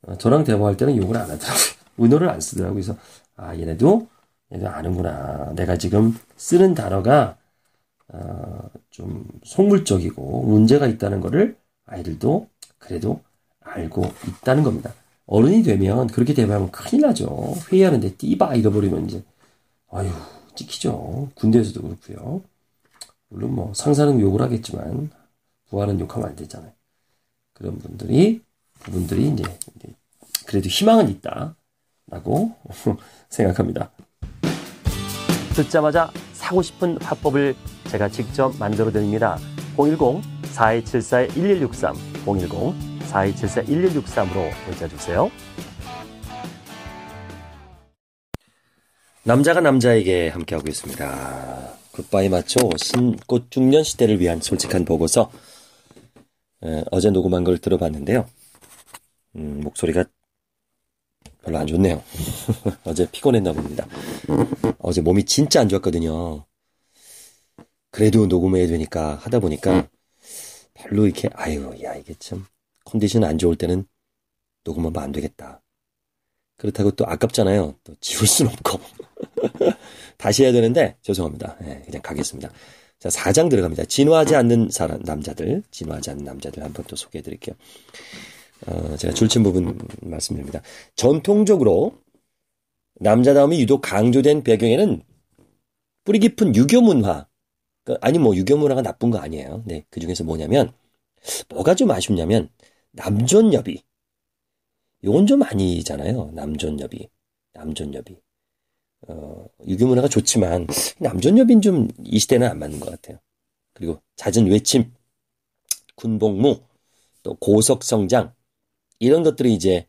어, 저랑 대화할 때는 욕을 안 하더라고요. [LAUGHS] 은어를 안 쓰더라고요. 그래서 아 얘네도 얘네 도 아는구나. 내가 지금 쓰는 단어가 어, 좀 속물적이고 문제가 있다는 것을 아이들도 그래도 알고 있다는 겁니다. 어른이 되면 그렇게 대화하면 큰일 나죠. 회의하는데 띠바 잃어버리면 이제 아유 찍히죠. 군대에서도 그렇고요. 물론 뭐 상사는 욕을 하겠지만 부하는 욕하면 안 되잖아요. 그런 분들이 그분들이 이제 그래도 희망은 있다라고 [LAUGHS] 생각합니다. 듣자마자 사고 싶은 화법을 제가 직접 만들어 드립니다. 010-4274-1163, 010-4274-1163으로 문자 주세요. 남자가 남자에게 함께하고 있습니다. 굿바이 맞춰 신꽃 중년 시대를 위한 솔직한 보고서 에, 어제 녹음한 걸 들어봤는데요. 음, 목소리가 별로 안 좋네요. [LAUGHS] 어제 피곤했나 봅니다. 어제 몸이 진짜 안 좋았거든요. 그래도 녹음해야 되니까 하다 보니까 별로 이렇게 아유 야 이게 참 컨디션 안 좋을 때는 녹음하면 안 되겠다. 그렇다고 또 아깝잖아요. 또 지울 순 없고. [LAUGHS] 다시 해야 되는데 죄송합니다. 네, 그냥 가겠습니다. 자, 4장 들어갑니다. 진화하지 않는 사람, 남자들, 진화하지 않는 남자들 한번 또 소개해 드릴게요. 어, 제가 줄친 부분 말씀드립니다. 전통적으로 남자다움이 유독 강조된 배경에는 뿌리 깊은 유교 문화, 그, 아니 뭐 유교 문화가 나쁜 거 아니에요. 네, 그 중에서 뭐냐면 뭐가 좀 아쉽냐면 남존여비, 요건 좀 아니잖아요. 남존여비, 남존여비. 어, 유교 문화가 좋지만 남존여빈 좀 이 시대는 안 맞는 것 같아요. 그리고 잦은 외침, 군복무, 또고속 성장 이런 것들이 이제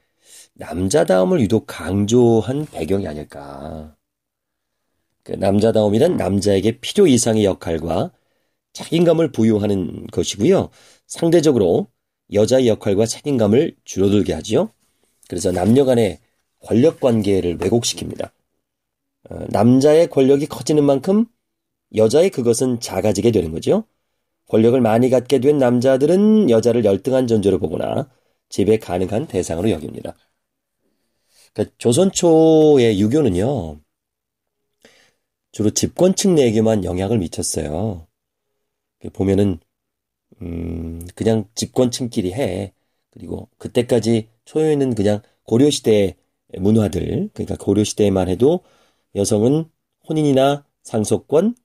남자다움을 유독 강조한 배경이 아닐까. 그 남자다움이란 남자에게 필요 이상의 역할과 책임감을 부여하는 것이고요. 상대적으로 여자의 역할과 책임감을 줄어들게 하지요. 그래서 남녀 간의 권력 관계를 왜곡시킵니다. 어, 남자의 권력이 커지는 만큼 여자의 그것은 작아지게 되는 거죠. 권력을 많이 갖게 된 남자들은 여자를 열등한 존재로 보거나 지배 가능한 대상으로 여깁니다. 그러니까 조선 초의 유교는요, 주로 집권층 내에게만 영향을 미쳤어요. 보면은, 음, 그냥 집권층끼리 해. 그리고 그때까지 초유에는 그냥 고려시대 문화들, 그러니까 고려시대만 에 해도 여성은 혼인이나 상속권,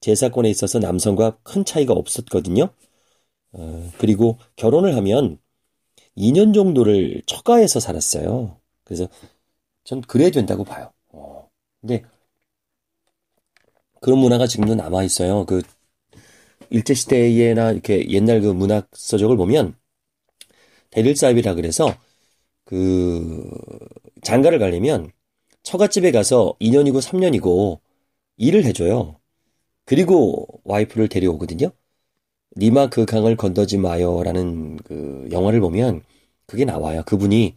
제사권에 있어서 남성과 큰 차이가 없었거든요. 어, 그리고 결혼을 하면 2년 정도를 처가에서 살았어요. 그래서 전 그래야 된다고 봐요. 어. 근데 그런 문화가 지금도 남아 있어요. 그 일제 시대에나 이렇게 옛날 그 문학 서적을 보면 대릴사입이라 그래서 그 장가를 가려면 처갓집에 가서 2년이고 3년이고 일을 해줘요. 그리고 와이프를 데려오거든요. 니마 그 강을 건너지 마요라는 그 영화를 보면 그게 나와요. 그분이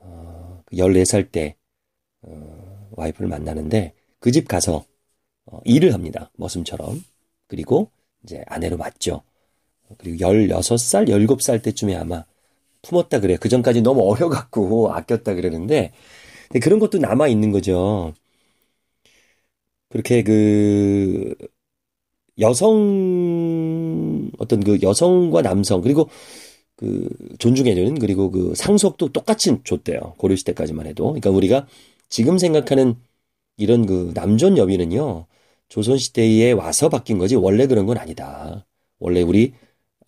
어, 14살 때 어, 와이프를 만나는데 그 집 가서 어, 일을 합니다. 머슴처럼. 그리고 이제 아내로 맞죠. 그리고 16살, 17살 때쯤에 아마 품었다 그래요. 그 전까지 너무 어려갖고 아꼈다 그러는데 네, 그런 것도 남아 있는 거죠. 그렇게 그 여성 어떤 그 여성과 남성 그리고 그 존중해주는 그리고 그 상속도 똑같이 줬대요 고려 시대까지만 해도 그러니까 우리가 지금 생각하는 이런 그 남존 여비는요 조선 시대에 와서 바뀐 거지 원래 그런 건 아니다 원래 우리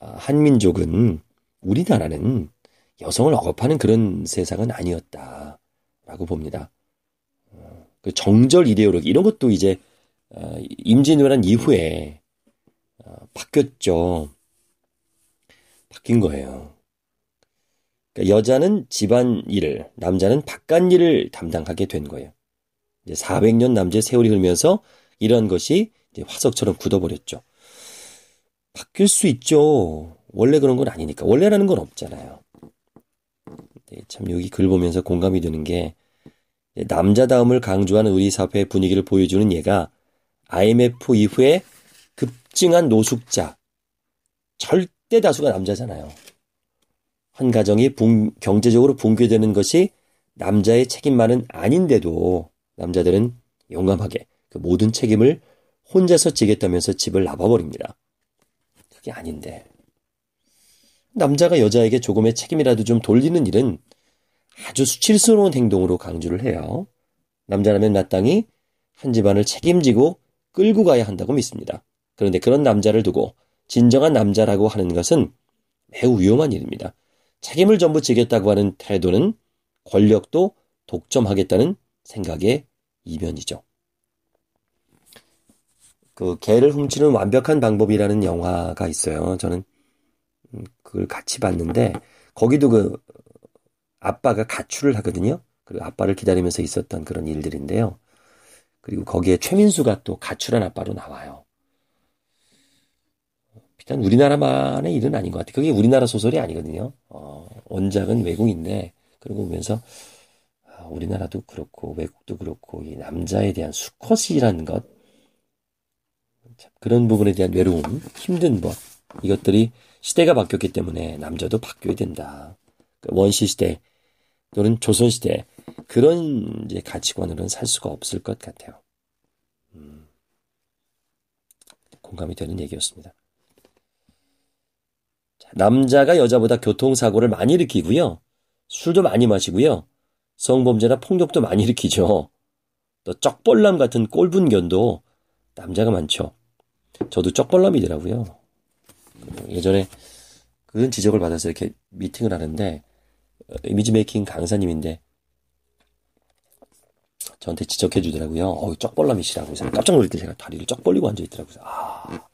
아, 한민족은 우리나라는 여성을 억압하는 그런 세상은 아니었다 라고 봅니다. 어, 그 정절 이데올로기 이런 것도 이제 어, 임진왜란 이후에 어, 바뀌었죠. 바뀐 거예요. 그러니까 여자는 집안 일을, 남자는 바깥 일을 담당하게 된 거예요. 이제 400년 남자의 세월이 흐르면서 이런 것이 화석처럼 굳어버렸죠. 바뀔 수 있죠. 원래 그런 건 아니니까. 원래라는 건 없잖아요. 참 여기 글 보면서 공감이 되는 게 남자다움을 강조하는 우리 사회의 분위기를 보여주는 예가 IMF 이후에 급증한 노숙자 절대 다수가 남자잖아요. 한 가정이 붕, 경제적으로 붕괴되는 것이 남자의 책임만은 아닌데도 남자들은 용감하게 그 모든 책임을 혼자서 지겠다면서 집을 나가버립니다. 그게 아닌데 남자가 여자에게 조금의 책임이라도 좀 돌리는 일은 아주 수치스러운 행동으로 강조를 해요. 남자라면 마땅히 한 집안을 책임지고 끌고 가야 한다고 믿습니다. 그런데 그런 남자를 두고 진정한 남자라고 하는 것은 매우 위험한 일입니다. 책임을 전부 지겠다고 하는 태도는 권력도 독점하겠다는 생각의 이면이죠. 그 개를 훔치는 완벽한 방법이라는 영화가 있어요. 저는 음, 그걸 같이 봤는데 거기도 그 아빠가 가출을 하거든요. 그리고 아빠를 기다리면서 있었던 그런 일들인데요. 그리고 거기에 최민수가 또 가출한 아빠로 나와요. 일단 우리나라만의 일은 아닌 것 같아요. 그게 우리나라 소설이 아니거든요. 어, 원작은 외국인데 그러고 보면서 아, 우리나라도 그렇고 외국도 그렇고 이 남자에 대한 수컷이라는 것 그런 부분에 대한 외로움, 힘든 것 이것들이 시대가 바뀌었기 때문에 남자도 바뀌어야 된다. 그러니까 원시 시대 또는 조선 시대 그런 이제 가치관으로는 살 수가 없을 것 같아요. 음, 공감이 되는 얘기였습니다. 자, 남자가 여자보다 교통사고를 많이 일으키고요. 술도 많이 마시고요. 성범죄나 폭력도 많이 일으키죠. 또 쩍벌남 같은 꼴분견도 남자가 많죠. 저도 쩍벌남이더라고요. 예전에 그런 지적을 받아서 이렇게 미팅을 하는데 어, 이미지 메이킹 강사님인데 저한테 지적해 주더라고요. 어, 쩍벌남이시라고. 해서 깜짝 놀랄 때 제가 다리를 쩍 벌리고 앉아 있더라고요. 아.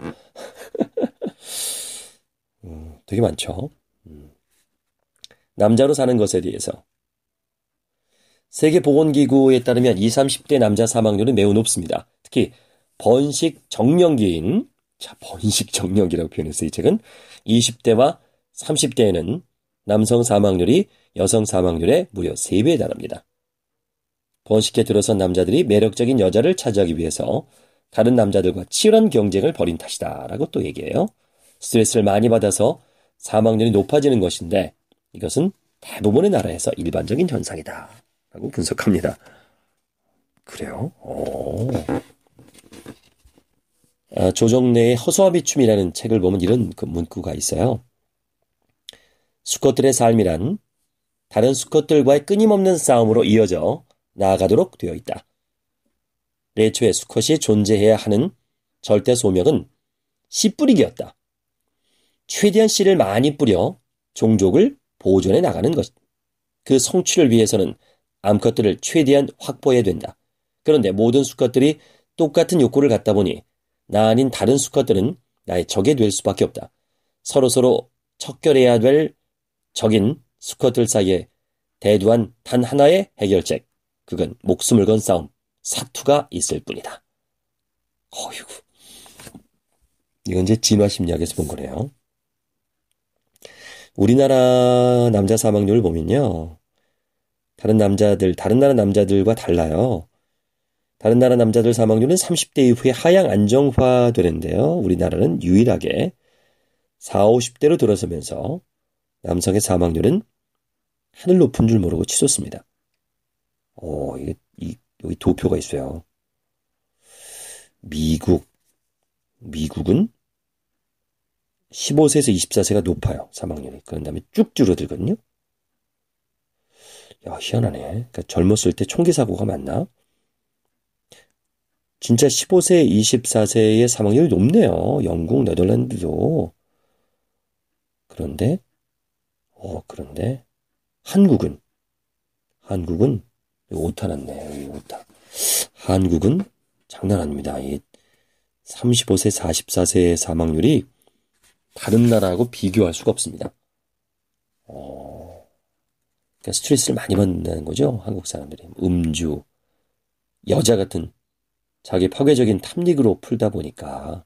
[LAUGHS] 음, 되게 많죠. 음. 남자로 사는 것에 대해서. 세계보건기구에 따르면 20, 30대 남자 사망률은 매우 높습니다. 특히 번식 정년기인 자, 번식 정력이라고 표현했어요. 이 책은 20대와 30대에는 남성 사망률이 여성 사망률의 무려 3배에 달합니다. 번식에 들어선 남자들이 매력적인 여자를 차지하기 위해서 다른 남자들과 치열한 경쟁을 벌인 탓이다. 라고 또 얘기해요. 스트레스를 많이 받아서 사망률이 높아지는 것인데 이것은 대부분의 나라에서 일반적인 현상이다. 라고 분석합니다. 그래요? 오. 어, 조정래의 허수아비춤이라는 책을 보면 이런 그 문구가 있어요. 수컷들의 삶이란 다른 수컷들과의 끊임없는 싸움으로 이어져 나아가도록 되어 있다. 레초의 수컷이 존재해야 하는 절대 소명은 씨 뿌리기였다. 최대한 씨를 많이 뿌려 종족을 보존해 나가는 것. 그 성취를 위해서는 암컷들을 최대한 확보해야 된다. 그런데 모든 수컷들이 똑같은 욕구를 갖다 보니 나 아닌 다른 수컷들은 나의 적이 될 수밖에 없다. 서로서로 척결해야 될 적인 수컷들 사이에 대두한 단 하나의 해결책. 그건 목숨을 건 싸움, 사투가 있을 뿐이다. 어휴. 이건 이제 진화 심리학에서 본 거네요. 우리나라 남자 사망률을 보면요. 다른 남자들, 다른 나라 남자들과 달라요. 다른 나라 남자들 사망률은 30대 이후에 하향 안정화되는데요. 우리나라는 유일하게 4, 50대로 들어서면서 남성의 사망률은 하늘 높은 줄 모르고 치솟습니다. 어, 이게, 이, 여기 도표가 있어요. 미국. 미국은 15세에서 24세가 높아요, 사망률이. 그런 다음에 쭉 줄어들거든요. 야, 희한하네. 그러니까 젊었을 때 총기 사고가 많나? 진짜 15세, 24세의 사망률이 높네요. 영국, 네덜란드도. 그런데, 어, 그런데, 한국은, 한국은, 오타 났네, 여 오타. 한국은 장난 아닙니다. 이 35세, 44세의 사망률이 다른 나라하고 비교할 수가 없습니다. 어, 그러니까 스트레스를 많이 받는다는 거죠. 한국 사람들이. 음주, 여자 같은 자기 파괴적인 탐닉으로 풀다 보니까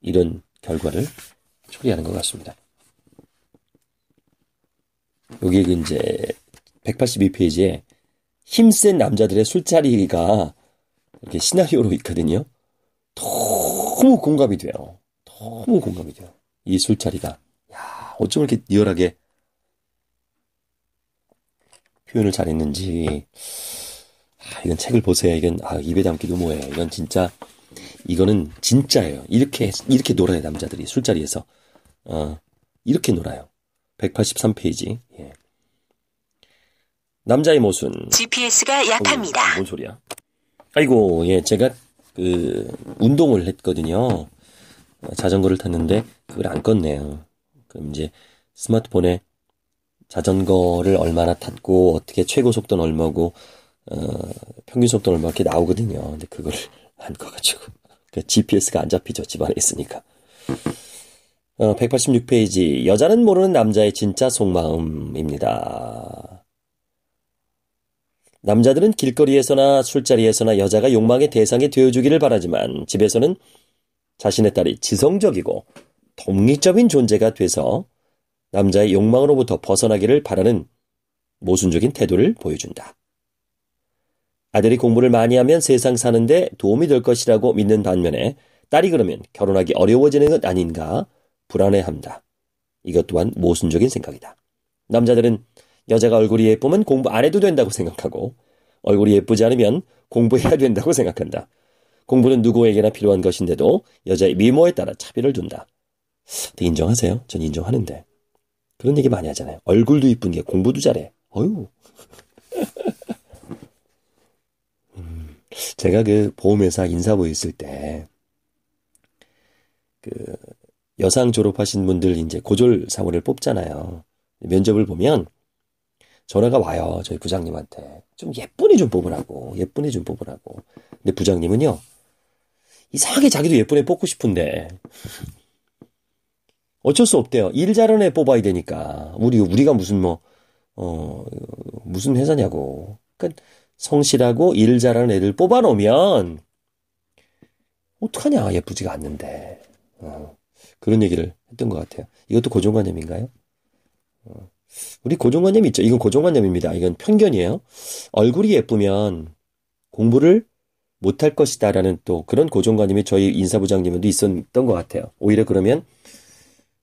이런 결과를 초래하는 것 같습니다. 여기 그 이제 182페이지에 힘센 남자들의 술자리가 이렇게 시나리오로 있거든요. 너무 공감이 돼요. 너무 공감이 돼요. 이 술자리가. 야, 어쩜 이렇게 리얼하게 표현을 잘했는지. 아, 이건 책을 보세요. 이건 아, 입에 담기너무해 이건 진짜 이거는 진짜예요. 이렇게 이렇게 놀아요 남자들이 술자리에서 어, 이렇게 놀아요. 183페이지. 예. 남자의 모순. GPS가 약합니다. 어, 뭔 소리야? 아이고, 예, 제가 그 운동을 했거든요. 자전거를 탔는데 그걸 안 껐네요. 그럼 이제 스마트폰에 자전거를 얼마나 탔고 어떻게 최고 속도는 얼마고 어, 평균 속도는 얼마게 나오거든요. 근데 그걸 [LAUGHS] 안 커가지고. GPS가 그 안 잡히죠. 집안에 있으니까. 어, 186페이지. 여자는 모르는 남자의 진짜 속마음입니다. 남자들은 길거리에서나 술자리에서나 여자가 욕망의 대상이 되어주기를 바라지만 집에서는 자신의 딸이 지성적이고 독립적인 존재가 돼서 남자의 욕망으로부터 벗어나기를 바라는 모순적인 태도를 보여준다. 아들이 공부를 많이 하면 세상 사는데 도움이 될 것이라고 믿는 반면에 딸이 그러면 결혼하기 어려워지는 것 아닌가 불안해합니다. 이것 또한 모순적인 생각이다. 남자들은 여자가 얼굴이 예쁘면 공부 안 해도 된다고 생각하고 얼굴이 예쁘지 않으면 공부해야 된다고 생각한다. 공부는 누구에게나 필요한 것인데도 여자의 미모에 따라 차별을 둔다. 인정하세요? 전 인정하는데. 그런 얘기 많이 하잖아요. 얼굴도 이쁜 게 공부도 잘해. 어유 제가 그 보험회사 인사부 있을 때, 그, 여상 졸업하신 분들 이제 고졸 사무를 뽑잖아요. 면접을 보면 전화가 와요. 저희 부장님한테. 좀 예쁜이 좀 뽑으라고. 예쁜이 좀 뽑으라고. 근데 부장님은요. 이상하게 자기도 예쁜애 뽑고 싶은데. [LAUGHS] 어쩔 수 없대요. 일 잘하는 애 뽑아야 되니까. 우리, 우리가 무슨 뭐, 어, 무슨 회사냐고. 그러니까 성실하고 일 잘하는 애들 뽑아놓으면 어떡하냐 예쁘지가 않는데 어, 그런 얘기를 했던 것 같아요. 이것도 고정관념인가요? 어, 우리 고정관념 있죠. 이건 고정관념입니다. 이건 편견이에요. 얼굴이 예쁘면 공부를 못할 것이다라는 또 그런 고정관념이 저희 인사부장님도 있었던 것 같아요. 오히려 그러면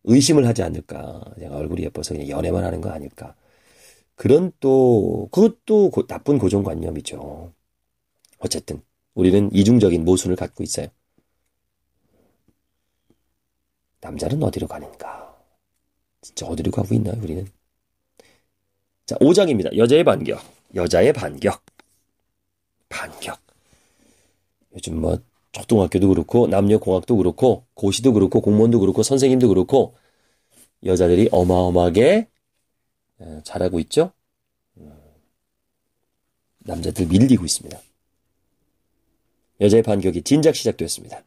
의심을 하지 않을까. 그냥 얼굴이 예뻐서 그냥 연애만 하는 거 아닐까. 그런 또 그것도 고, 나쁜 고정관념이죠. 어쨌든 우리는 이중적인 모순을 갖고 있어요. 남자는 어디로 가는가? 진짜 어디로 가고 있나요, 우리는? 자, 5장입니다. 여자의 반격. 여자의 반격. 반격. 요즘 뭐 초등학교도 그렇고 남녀 공학도 그렇고 고시도 그렇고 공무원도 그렇고 선생님도 그렇고 여자들이 어마어마하게 예, 잘하고 있죠? 음. 남자들 밀리고 있습니다. 여자의 반격이 진작 시작되었습니다.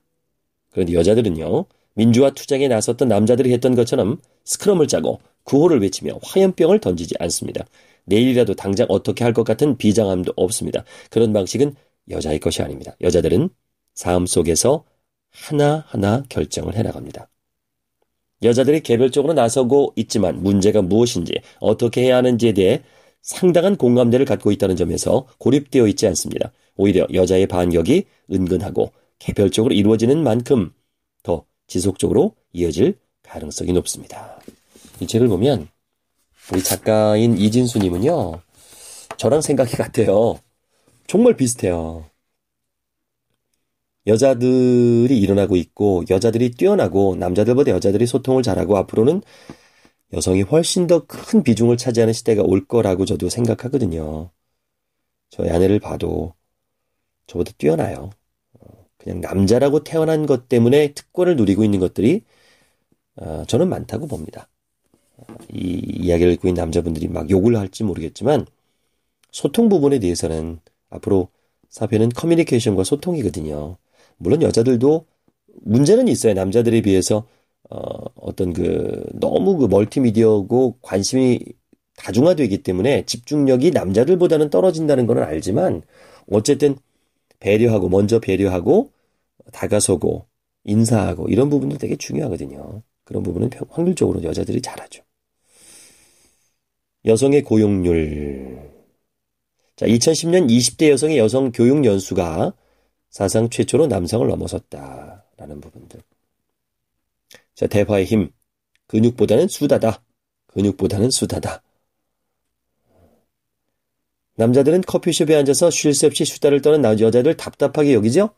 그런데 여자들은요, 민주화 투쟁에 나섰던 남자들이 했던 것처럼 스크럼을 짜고 구호를 외치며 화염병을 던지지 않습니다. 내일이라도 당장 어떻게 할 것 같은 비장함도 없습니다. 그런 방식은 여자의 것이 아닙니다. 여자들은 삶 속에서 하나하나 결정을 해나갑니다. 여자들이 개별적으로 나서고 있지만 문제가 무엇인지 어떻게 해야 하는지에 대해 상당한 공감대를 갖고 있다는 점에서 고립되어 있지 않습니다. 오히려 여자의 반격이 은근하고 개별적으로 이루어지는 만큼 더 지속적으로 이어질 가능성이 높습니다. 이 책을 보면 우리 작가인 이진수님은요, 저랑 생각이 같아요. 정말 비슷해요. 여자들이 일어나고 있고 여자들이 뛰어나고 남자들보다 여자들이 소통을 잘하고 앞으로는 여성이 훨씬 더 큰 비중을 차지하는 시대가 올 거라고 저도 생각하거든요. 저희 아내를 봐도 저보다 뛰어나요. 그냥 남자라고 태어난 것 때문에 특권을 누리고 있는 것들이 어, 저는 많다고 봅니다. 이 이야기를 듣고 있는 남자분들이 막 욕을 할지 모르겠지만 소통 부분에 대해서는 앞으로 사회는 커뮤니케이션과 소통이거든요. 물론 여자들도 문제는 있어요. 남자들에 비해서 어, 어떤 그 너무 그 멀티미디어고 관심이 다중화되기 때문에 집중력이 남자들보다는 떨어진다는 건 알지만 어쨌든 배려하고 먼저 배려하고 다가서고 인사하고 이런 부분도 되게 중요하거든요. 그런 부분은 확률적으로 여자들이 잘하죠. 여성의 고용률. 자, 2010년 20대 여성의 여성 교육 연수가 사상 최초로 남성을 넘어섰다라는 부분들. 자, 대화의 힘. 근육보다는 수다다. 근육보다는 수다다. 남자들은 커피숍에 앉아서 쉴 새 없이 수다를 떠는 여자들 답답하게 여기죠?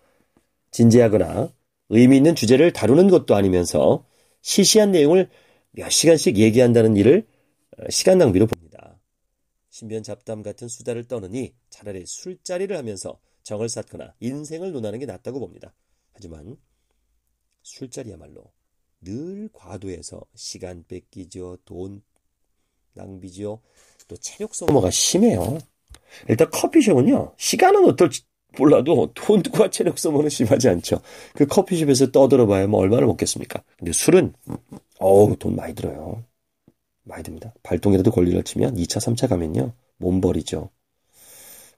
진지하거나 의미 있는 주제를 다루는 것도 아니면서 시시한 내용을 몇 시간씩 얘기한다는 일을 어, 시간 낭비로 봅니다. 신변 잡담 같은 수다를 떠느니 차라리 술자리를 하면서 정을 쌓거나 인생을 논하는 게 낫다고 봅니다. 하지만 술자리야말로 늘 과도해서 시간 뺏기죠, 돈 낭비죠, 또 체력 소모가 심해요. 일단 커피숍은요, 시간은 어떨지 몰라도 돈과 체력 소모는 심하지 않죠. 그 커피숍에서 떠들어봐야 뭐 얼마나 먹겠습니까? 근데 술은, 어우, 돈 많이 들어요. 많이 듭니다. 발동이라도 권리를 치면 2차, 3차 가면요, 몸버리죠.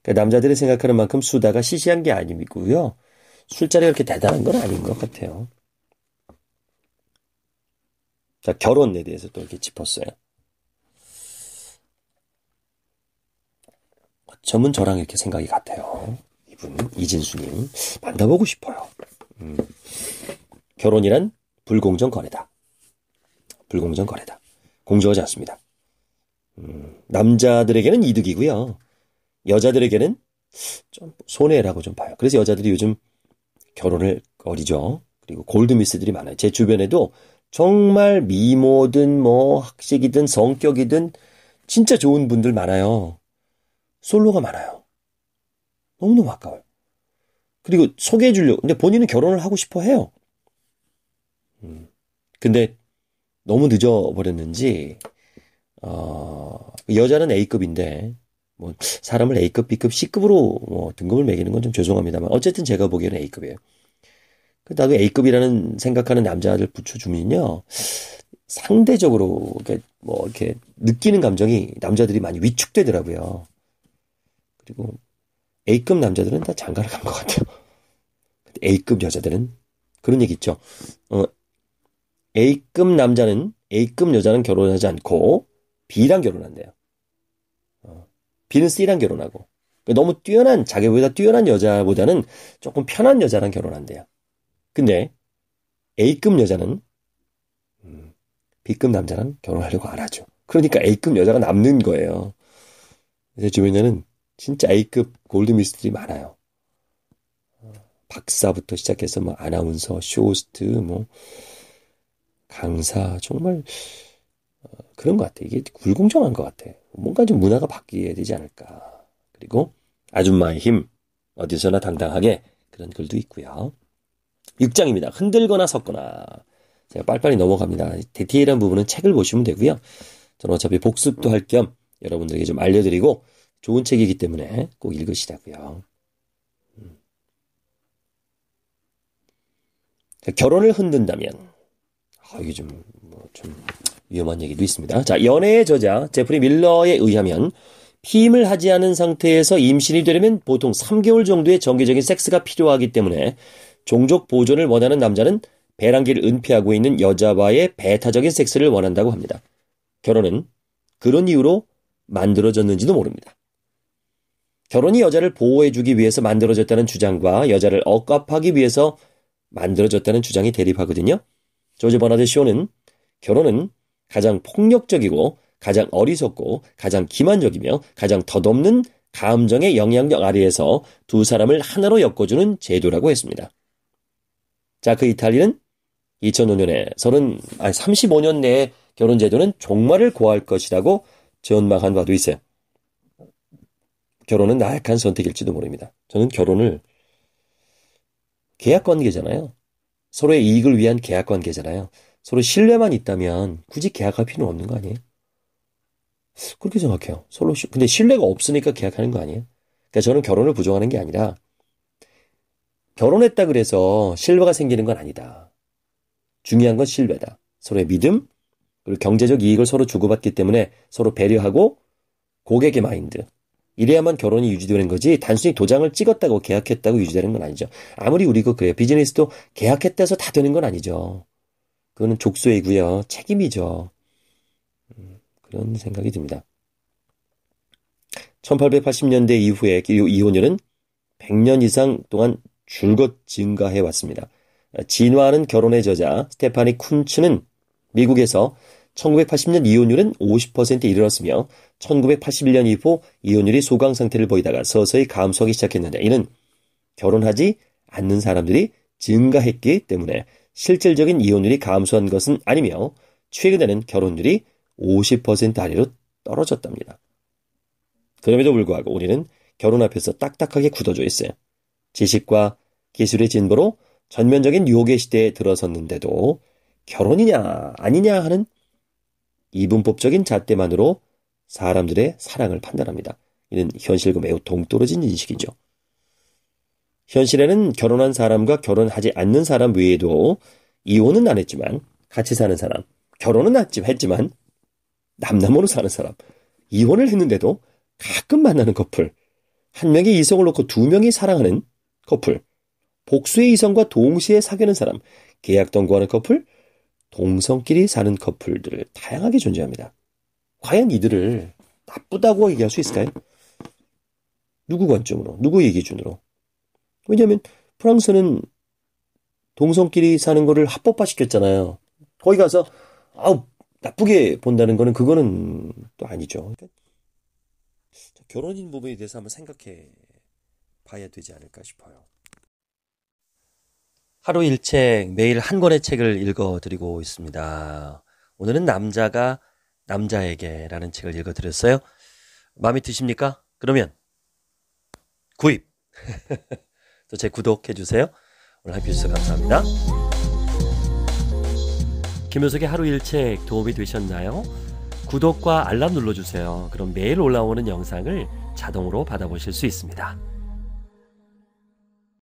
그러니까 남자들이 생각하는 만큼 수다가 시시한 게 아니고요. 술자리가 그렇게 대단한 건 아닌 것 같아요. 자, 결혼에 대해서 또 이렇게 짚었어요. 어쩌면 저랑 이렇게 생각이 같아요. 이분, 이진수님. 만나보고 싶어요. 음. 결혼이란 불공정 거래다. 불공정 거래다. 공정하지 않습니다. 음, 남자들에게는 이득이고요. 여자들에게는 좀 손해라고 좀 봐요. 그래서 여자들이 요즘 결혼을 어리죠 그리고 골드미스들이 많아요. 제 주변에도 정말 미모든 뭐 학식이든 성격이든 진짜 좋은 분들 많아요. 솔로가 많아요. 너무너무 아까워요. 그리고 소개해 주려고. 근데 본인은 결혼을 하고 싶어 해요. 음. 근데 너무 늦어버렸는지, 어, 여자는 A급인데, 뭐 사람을 A급, B급, C급으로 뭐 등급을 매기는 건 좀 죄송합니다만 어쨌든 제가 보기에는 A급이에요. 그 나도 A급이라는 생각하는 남자들 부추주면요 상대적으로 이렇게 뭐 이렇게 느끼는 감정이 남자들이 많이 위축되더라고요. 그리고 A급 남자들은 다 장가를 간 것 같아요. 근데 A급 여자들은 그런 얘기 있죠. 어, A급 남자는 A급 여자는 결혼하지 않고 B랑 결혼한대요. 비는 C랑 결혼하고 그러니까 너무 뛰어난 자기보다 뛰어난 여자보다는 조금 편한 여자랑 결혼한대요. 근데 A급 여자는 음, B급 남자랑 결혼하려고 안 하죠. 그러니까 A급 여자가 남는 거예요. 제 주변에는 진짜 A급 골드미스들이 많아요. 박사부터 시작해서 뭐 아나운서, 쇼호스트, 뭐 강사 정말 그런 것 같아. 이게 불공정한 것 같아. 뭔가 좀 문화가 바뀌어야 되지 않을까. 그리고 아줌마의 힘 어디서나 당당하게 그런 글도 있고요. 6장입니다. 흔들거나 섞거나. 제가 빨리빨리 넘어갑니다. 디테일한 부분은 책을 보시면 되고요. 저는 어차피 복습도 할 겸 여러분들에게 좀 알려드리고 좋은 책이기 때문에 꼭 읽으시라고요. 음. 결혼을 흔든다면 아, 이게 좀, 뭐, 좀 위험한 얘기도 있습니다. 자, 연애의 저자 제프리 밀러에 의하면 피임을 하지 않은 상태에서 임신이 되려면 보통 3개월 정도의 정기적인 섹스가 필요하기 때문에 종족 보존을 원하는 남자는 배란기를 은폐하고 있는 여자와의 배타적인 섹스를 원한다고 합니다. 결혼은 그런 이유로 만들어졌는지도 모릅니다. 결혼이 여자를 보호해주기 위해서 만들어졌다는 주장과 여자를 억압하기 위해서 만들어졌다는 주장이 대립하거든요. 조지 버나드 쇼는 결혼은 가장 폭력적이고 가장 어리석고 가장 기만적이며 가장 덧없는 감정의 영향력 아래에서 두 사람을 하나로 엮어주는 제도라고 했습니다. 자, 그 이탈리는 2005년에 30, 아니 35년 내에 결혼 제도는 종말을 고할 것이라고 전망한 바도 있어요. 결혼은 나약한 선택일지도 모릅니다. 저는 결혼을 계약 관계잖아요. 서로의 이익을 위한 계약 관계잖아요. 서로 신뢰만 있다면 굳이 계약할 필요는 없는 거 아니에요? 그렇게 생각해요. 서로 시, 근데 신뢰가 없으니까 계약하는 거 아니에요? 그러니까 저는 결혼을 부정하는 게 아니라 결혼했다 그래서 신뢰가 생기는 건 아니다. 중요한 건 신뢰다. 서로의 믿음 그리고 경제적 이익을 서로 주고받기 때문에 서로 배려하고 고객의 마인드 이래야만 결혼이 유지되는 거지 단순히 도장을 찍었다고 계약했다고 유지되는 건 아니죠. 아무리 우리 그 그래요. 비즈니스도 계약했다 해서 다 되는 건 아니죠. 그거는 족쇄이고요. 책임이죠. 음, 그런 생각이 듭니다. 1880년대 이후에 이혼율은 100년 이상 동안 줄곧 증가해 왔습니다. 진화하는 결혼의 저자 스테파니 쿤츠는 미국에서 1980년 이혼율은 50%에 이르렀으며 1981년 이후 이혼율이 소강 상태를 보이다가 서서히 감소하기 시작했는데 이는 결혼하지 않는 사람들이 증가했기 때문에 실질적인 이혼율이 감소한 것은 아니며 최근에는 결혼율이 50% 아래로 떨어졌답니다. 그럼에도 불구하고 우리는 결혼 앞에서 딱딱하게 굳어져 있어요. 지식과 기술의 진보로 전면적인 유혹의 시대에 들어섰는데도 결혼이냐 아니냐 하는 이분법적인 잣대만으로 사람들의 사랑을 판단합니다. 이는 현실과 매우 동떨어진 인식이죠. 현실에는 결혼한 사람과 결혼하지 않는 사람 외에도 이혼은 안 했지만 같이 사는 사람, 결혼은 했지만 남남으로 사는 사람, 이혼을 했는데도 가끔 만나는 커플, 한 명의 이성을 놓고 두 명이 사랑하는 커플, 복수의 이성과 동시에 사귀는 사람, 계약 동거하는 커플, 동성끼리 사는 커플들 을 다양하게 존재합니다. 과연 이들을 나쁘다고 얘기할 수 있을까요? 누구 관점으로, 누구 얘 기준으로? 왜냐하면 프랑스는 동성끼리 사는 거를 합법화 시켰잖아요. 거기 가서 아우 나쁘게 본다는 거는 그거는 또 아니죠. 그러니까 결혼인 부분에 대해서 한번 생각해 봐야 되지 않을까 싶어요. 하루 일책 매일 한 권의 책을 읽어드리고 있습니다. 오늘은 남자가 남자에게라는 책을 읽어드렸어요. 마음에 드십니까? 그러면 구입. [LAUGHS] 또제 구독해 주세요. 오늘 함께 해주셔서 감사합니다. 김효석의 하루 일책 도움이 되셨나요? 구독과 알람 눌러주세요. 그럼 매일 올라오는 영상을 자동으로 받아보실 수 있습니다.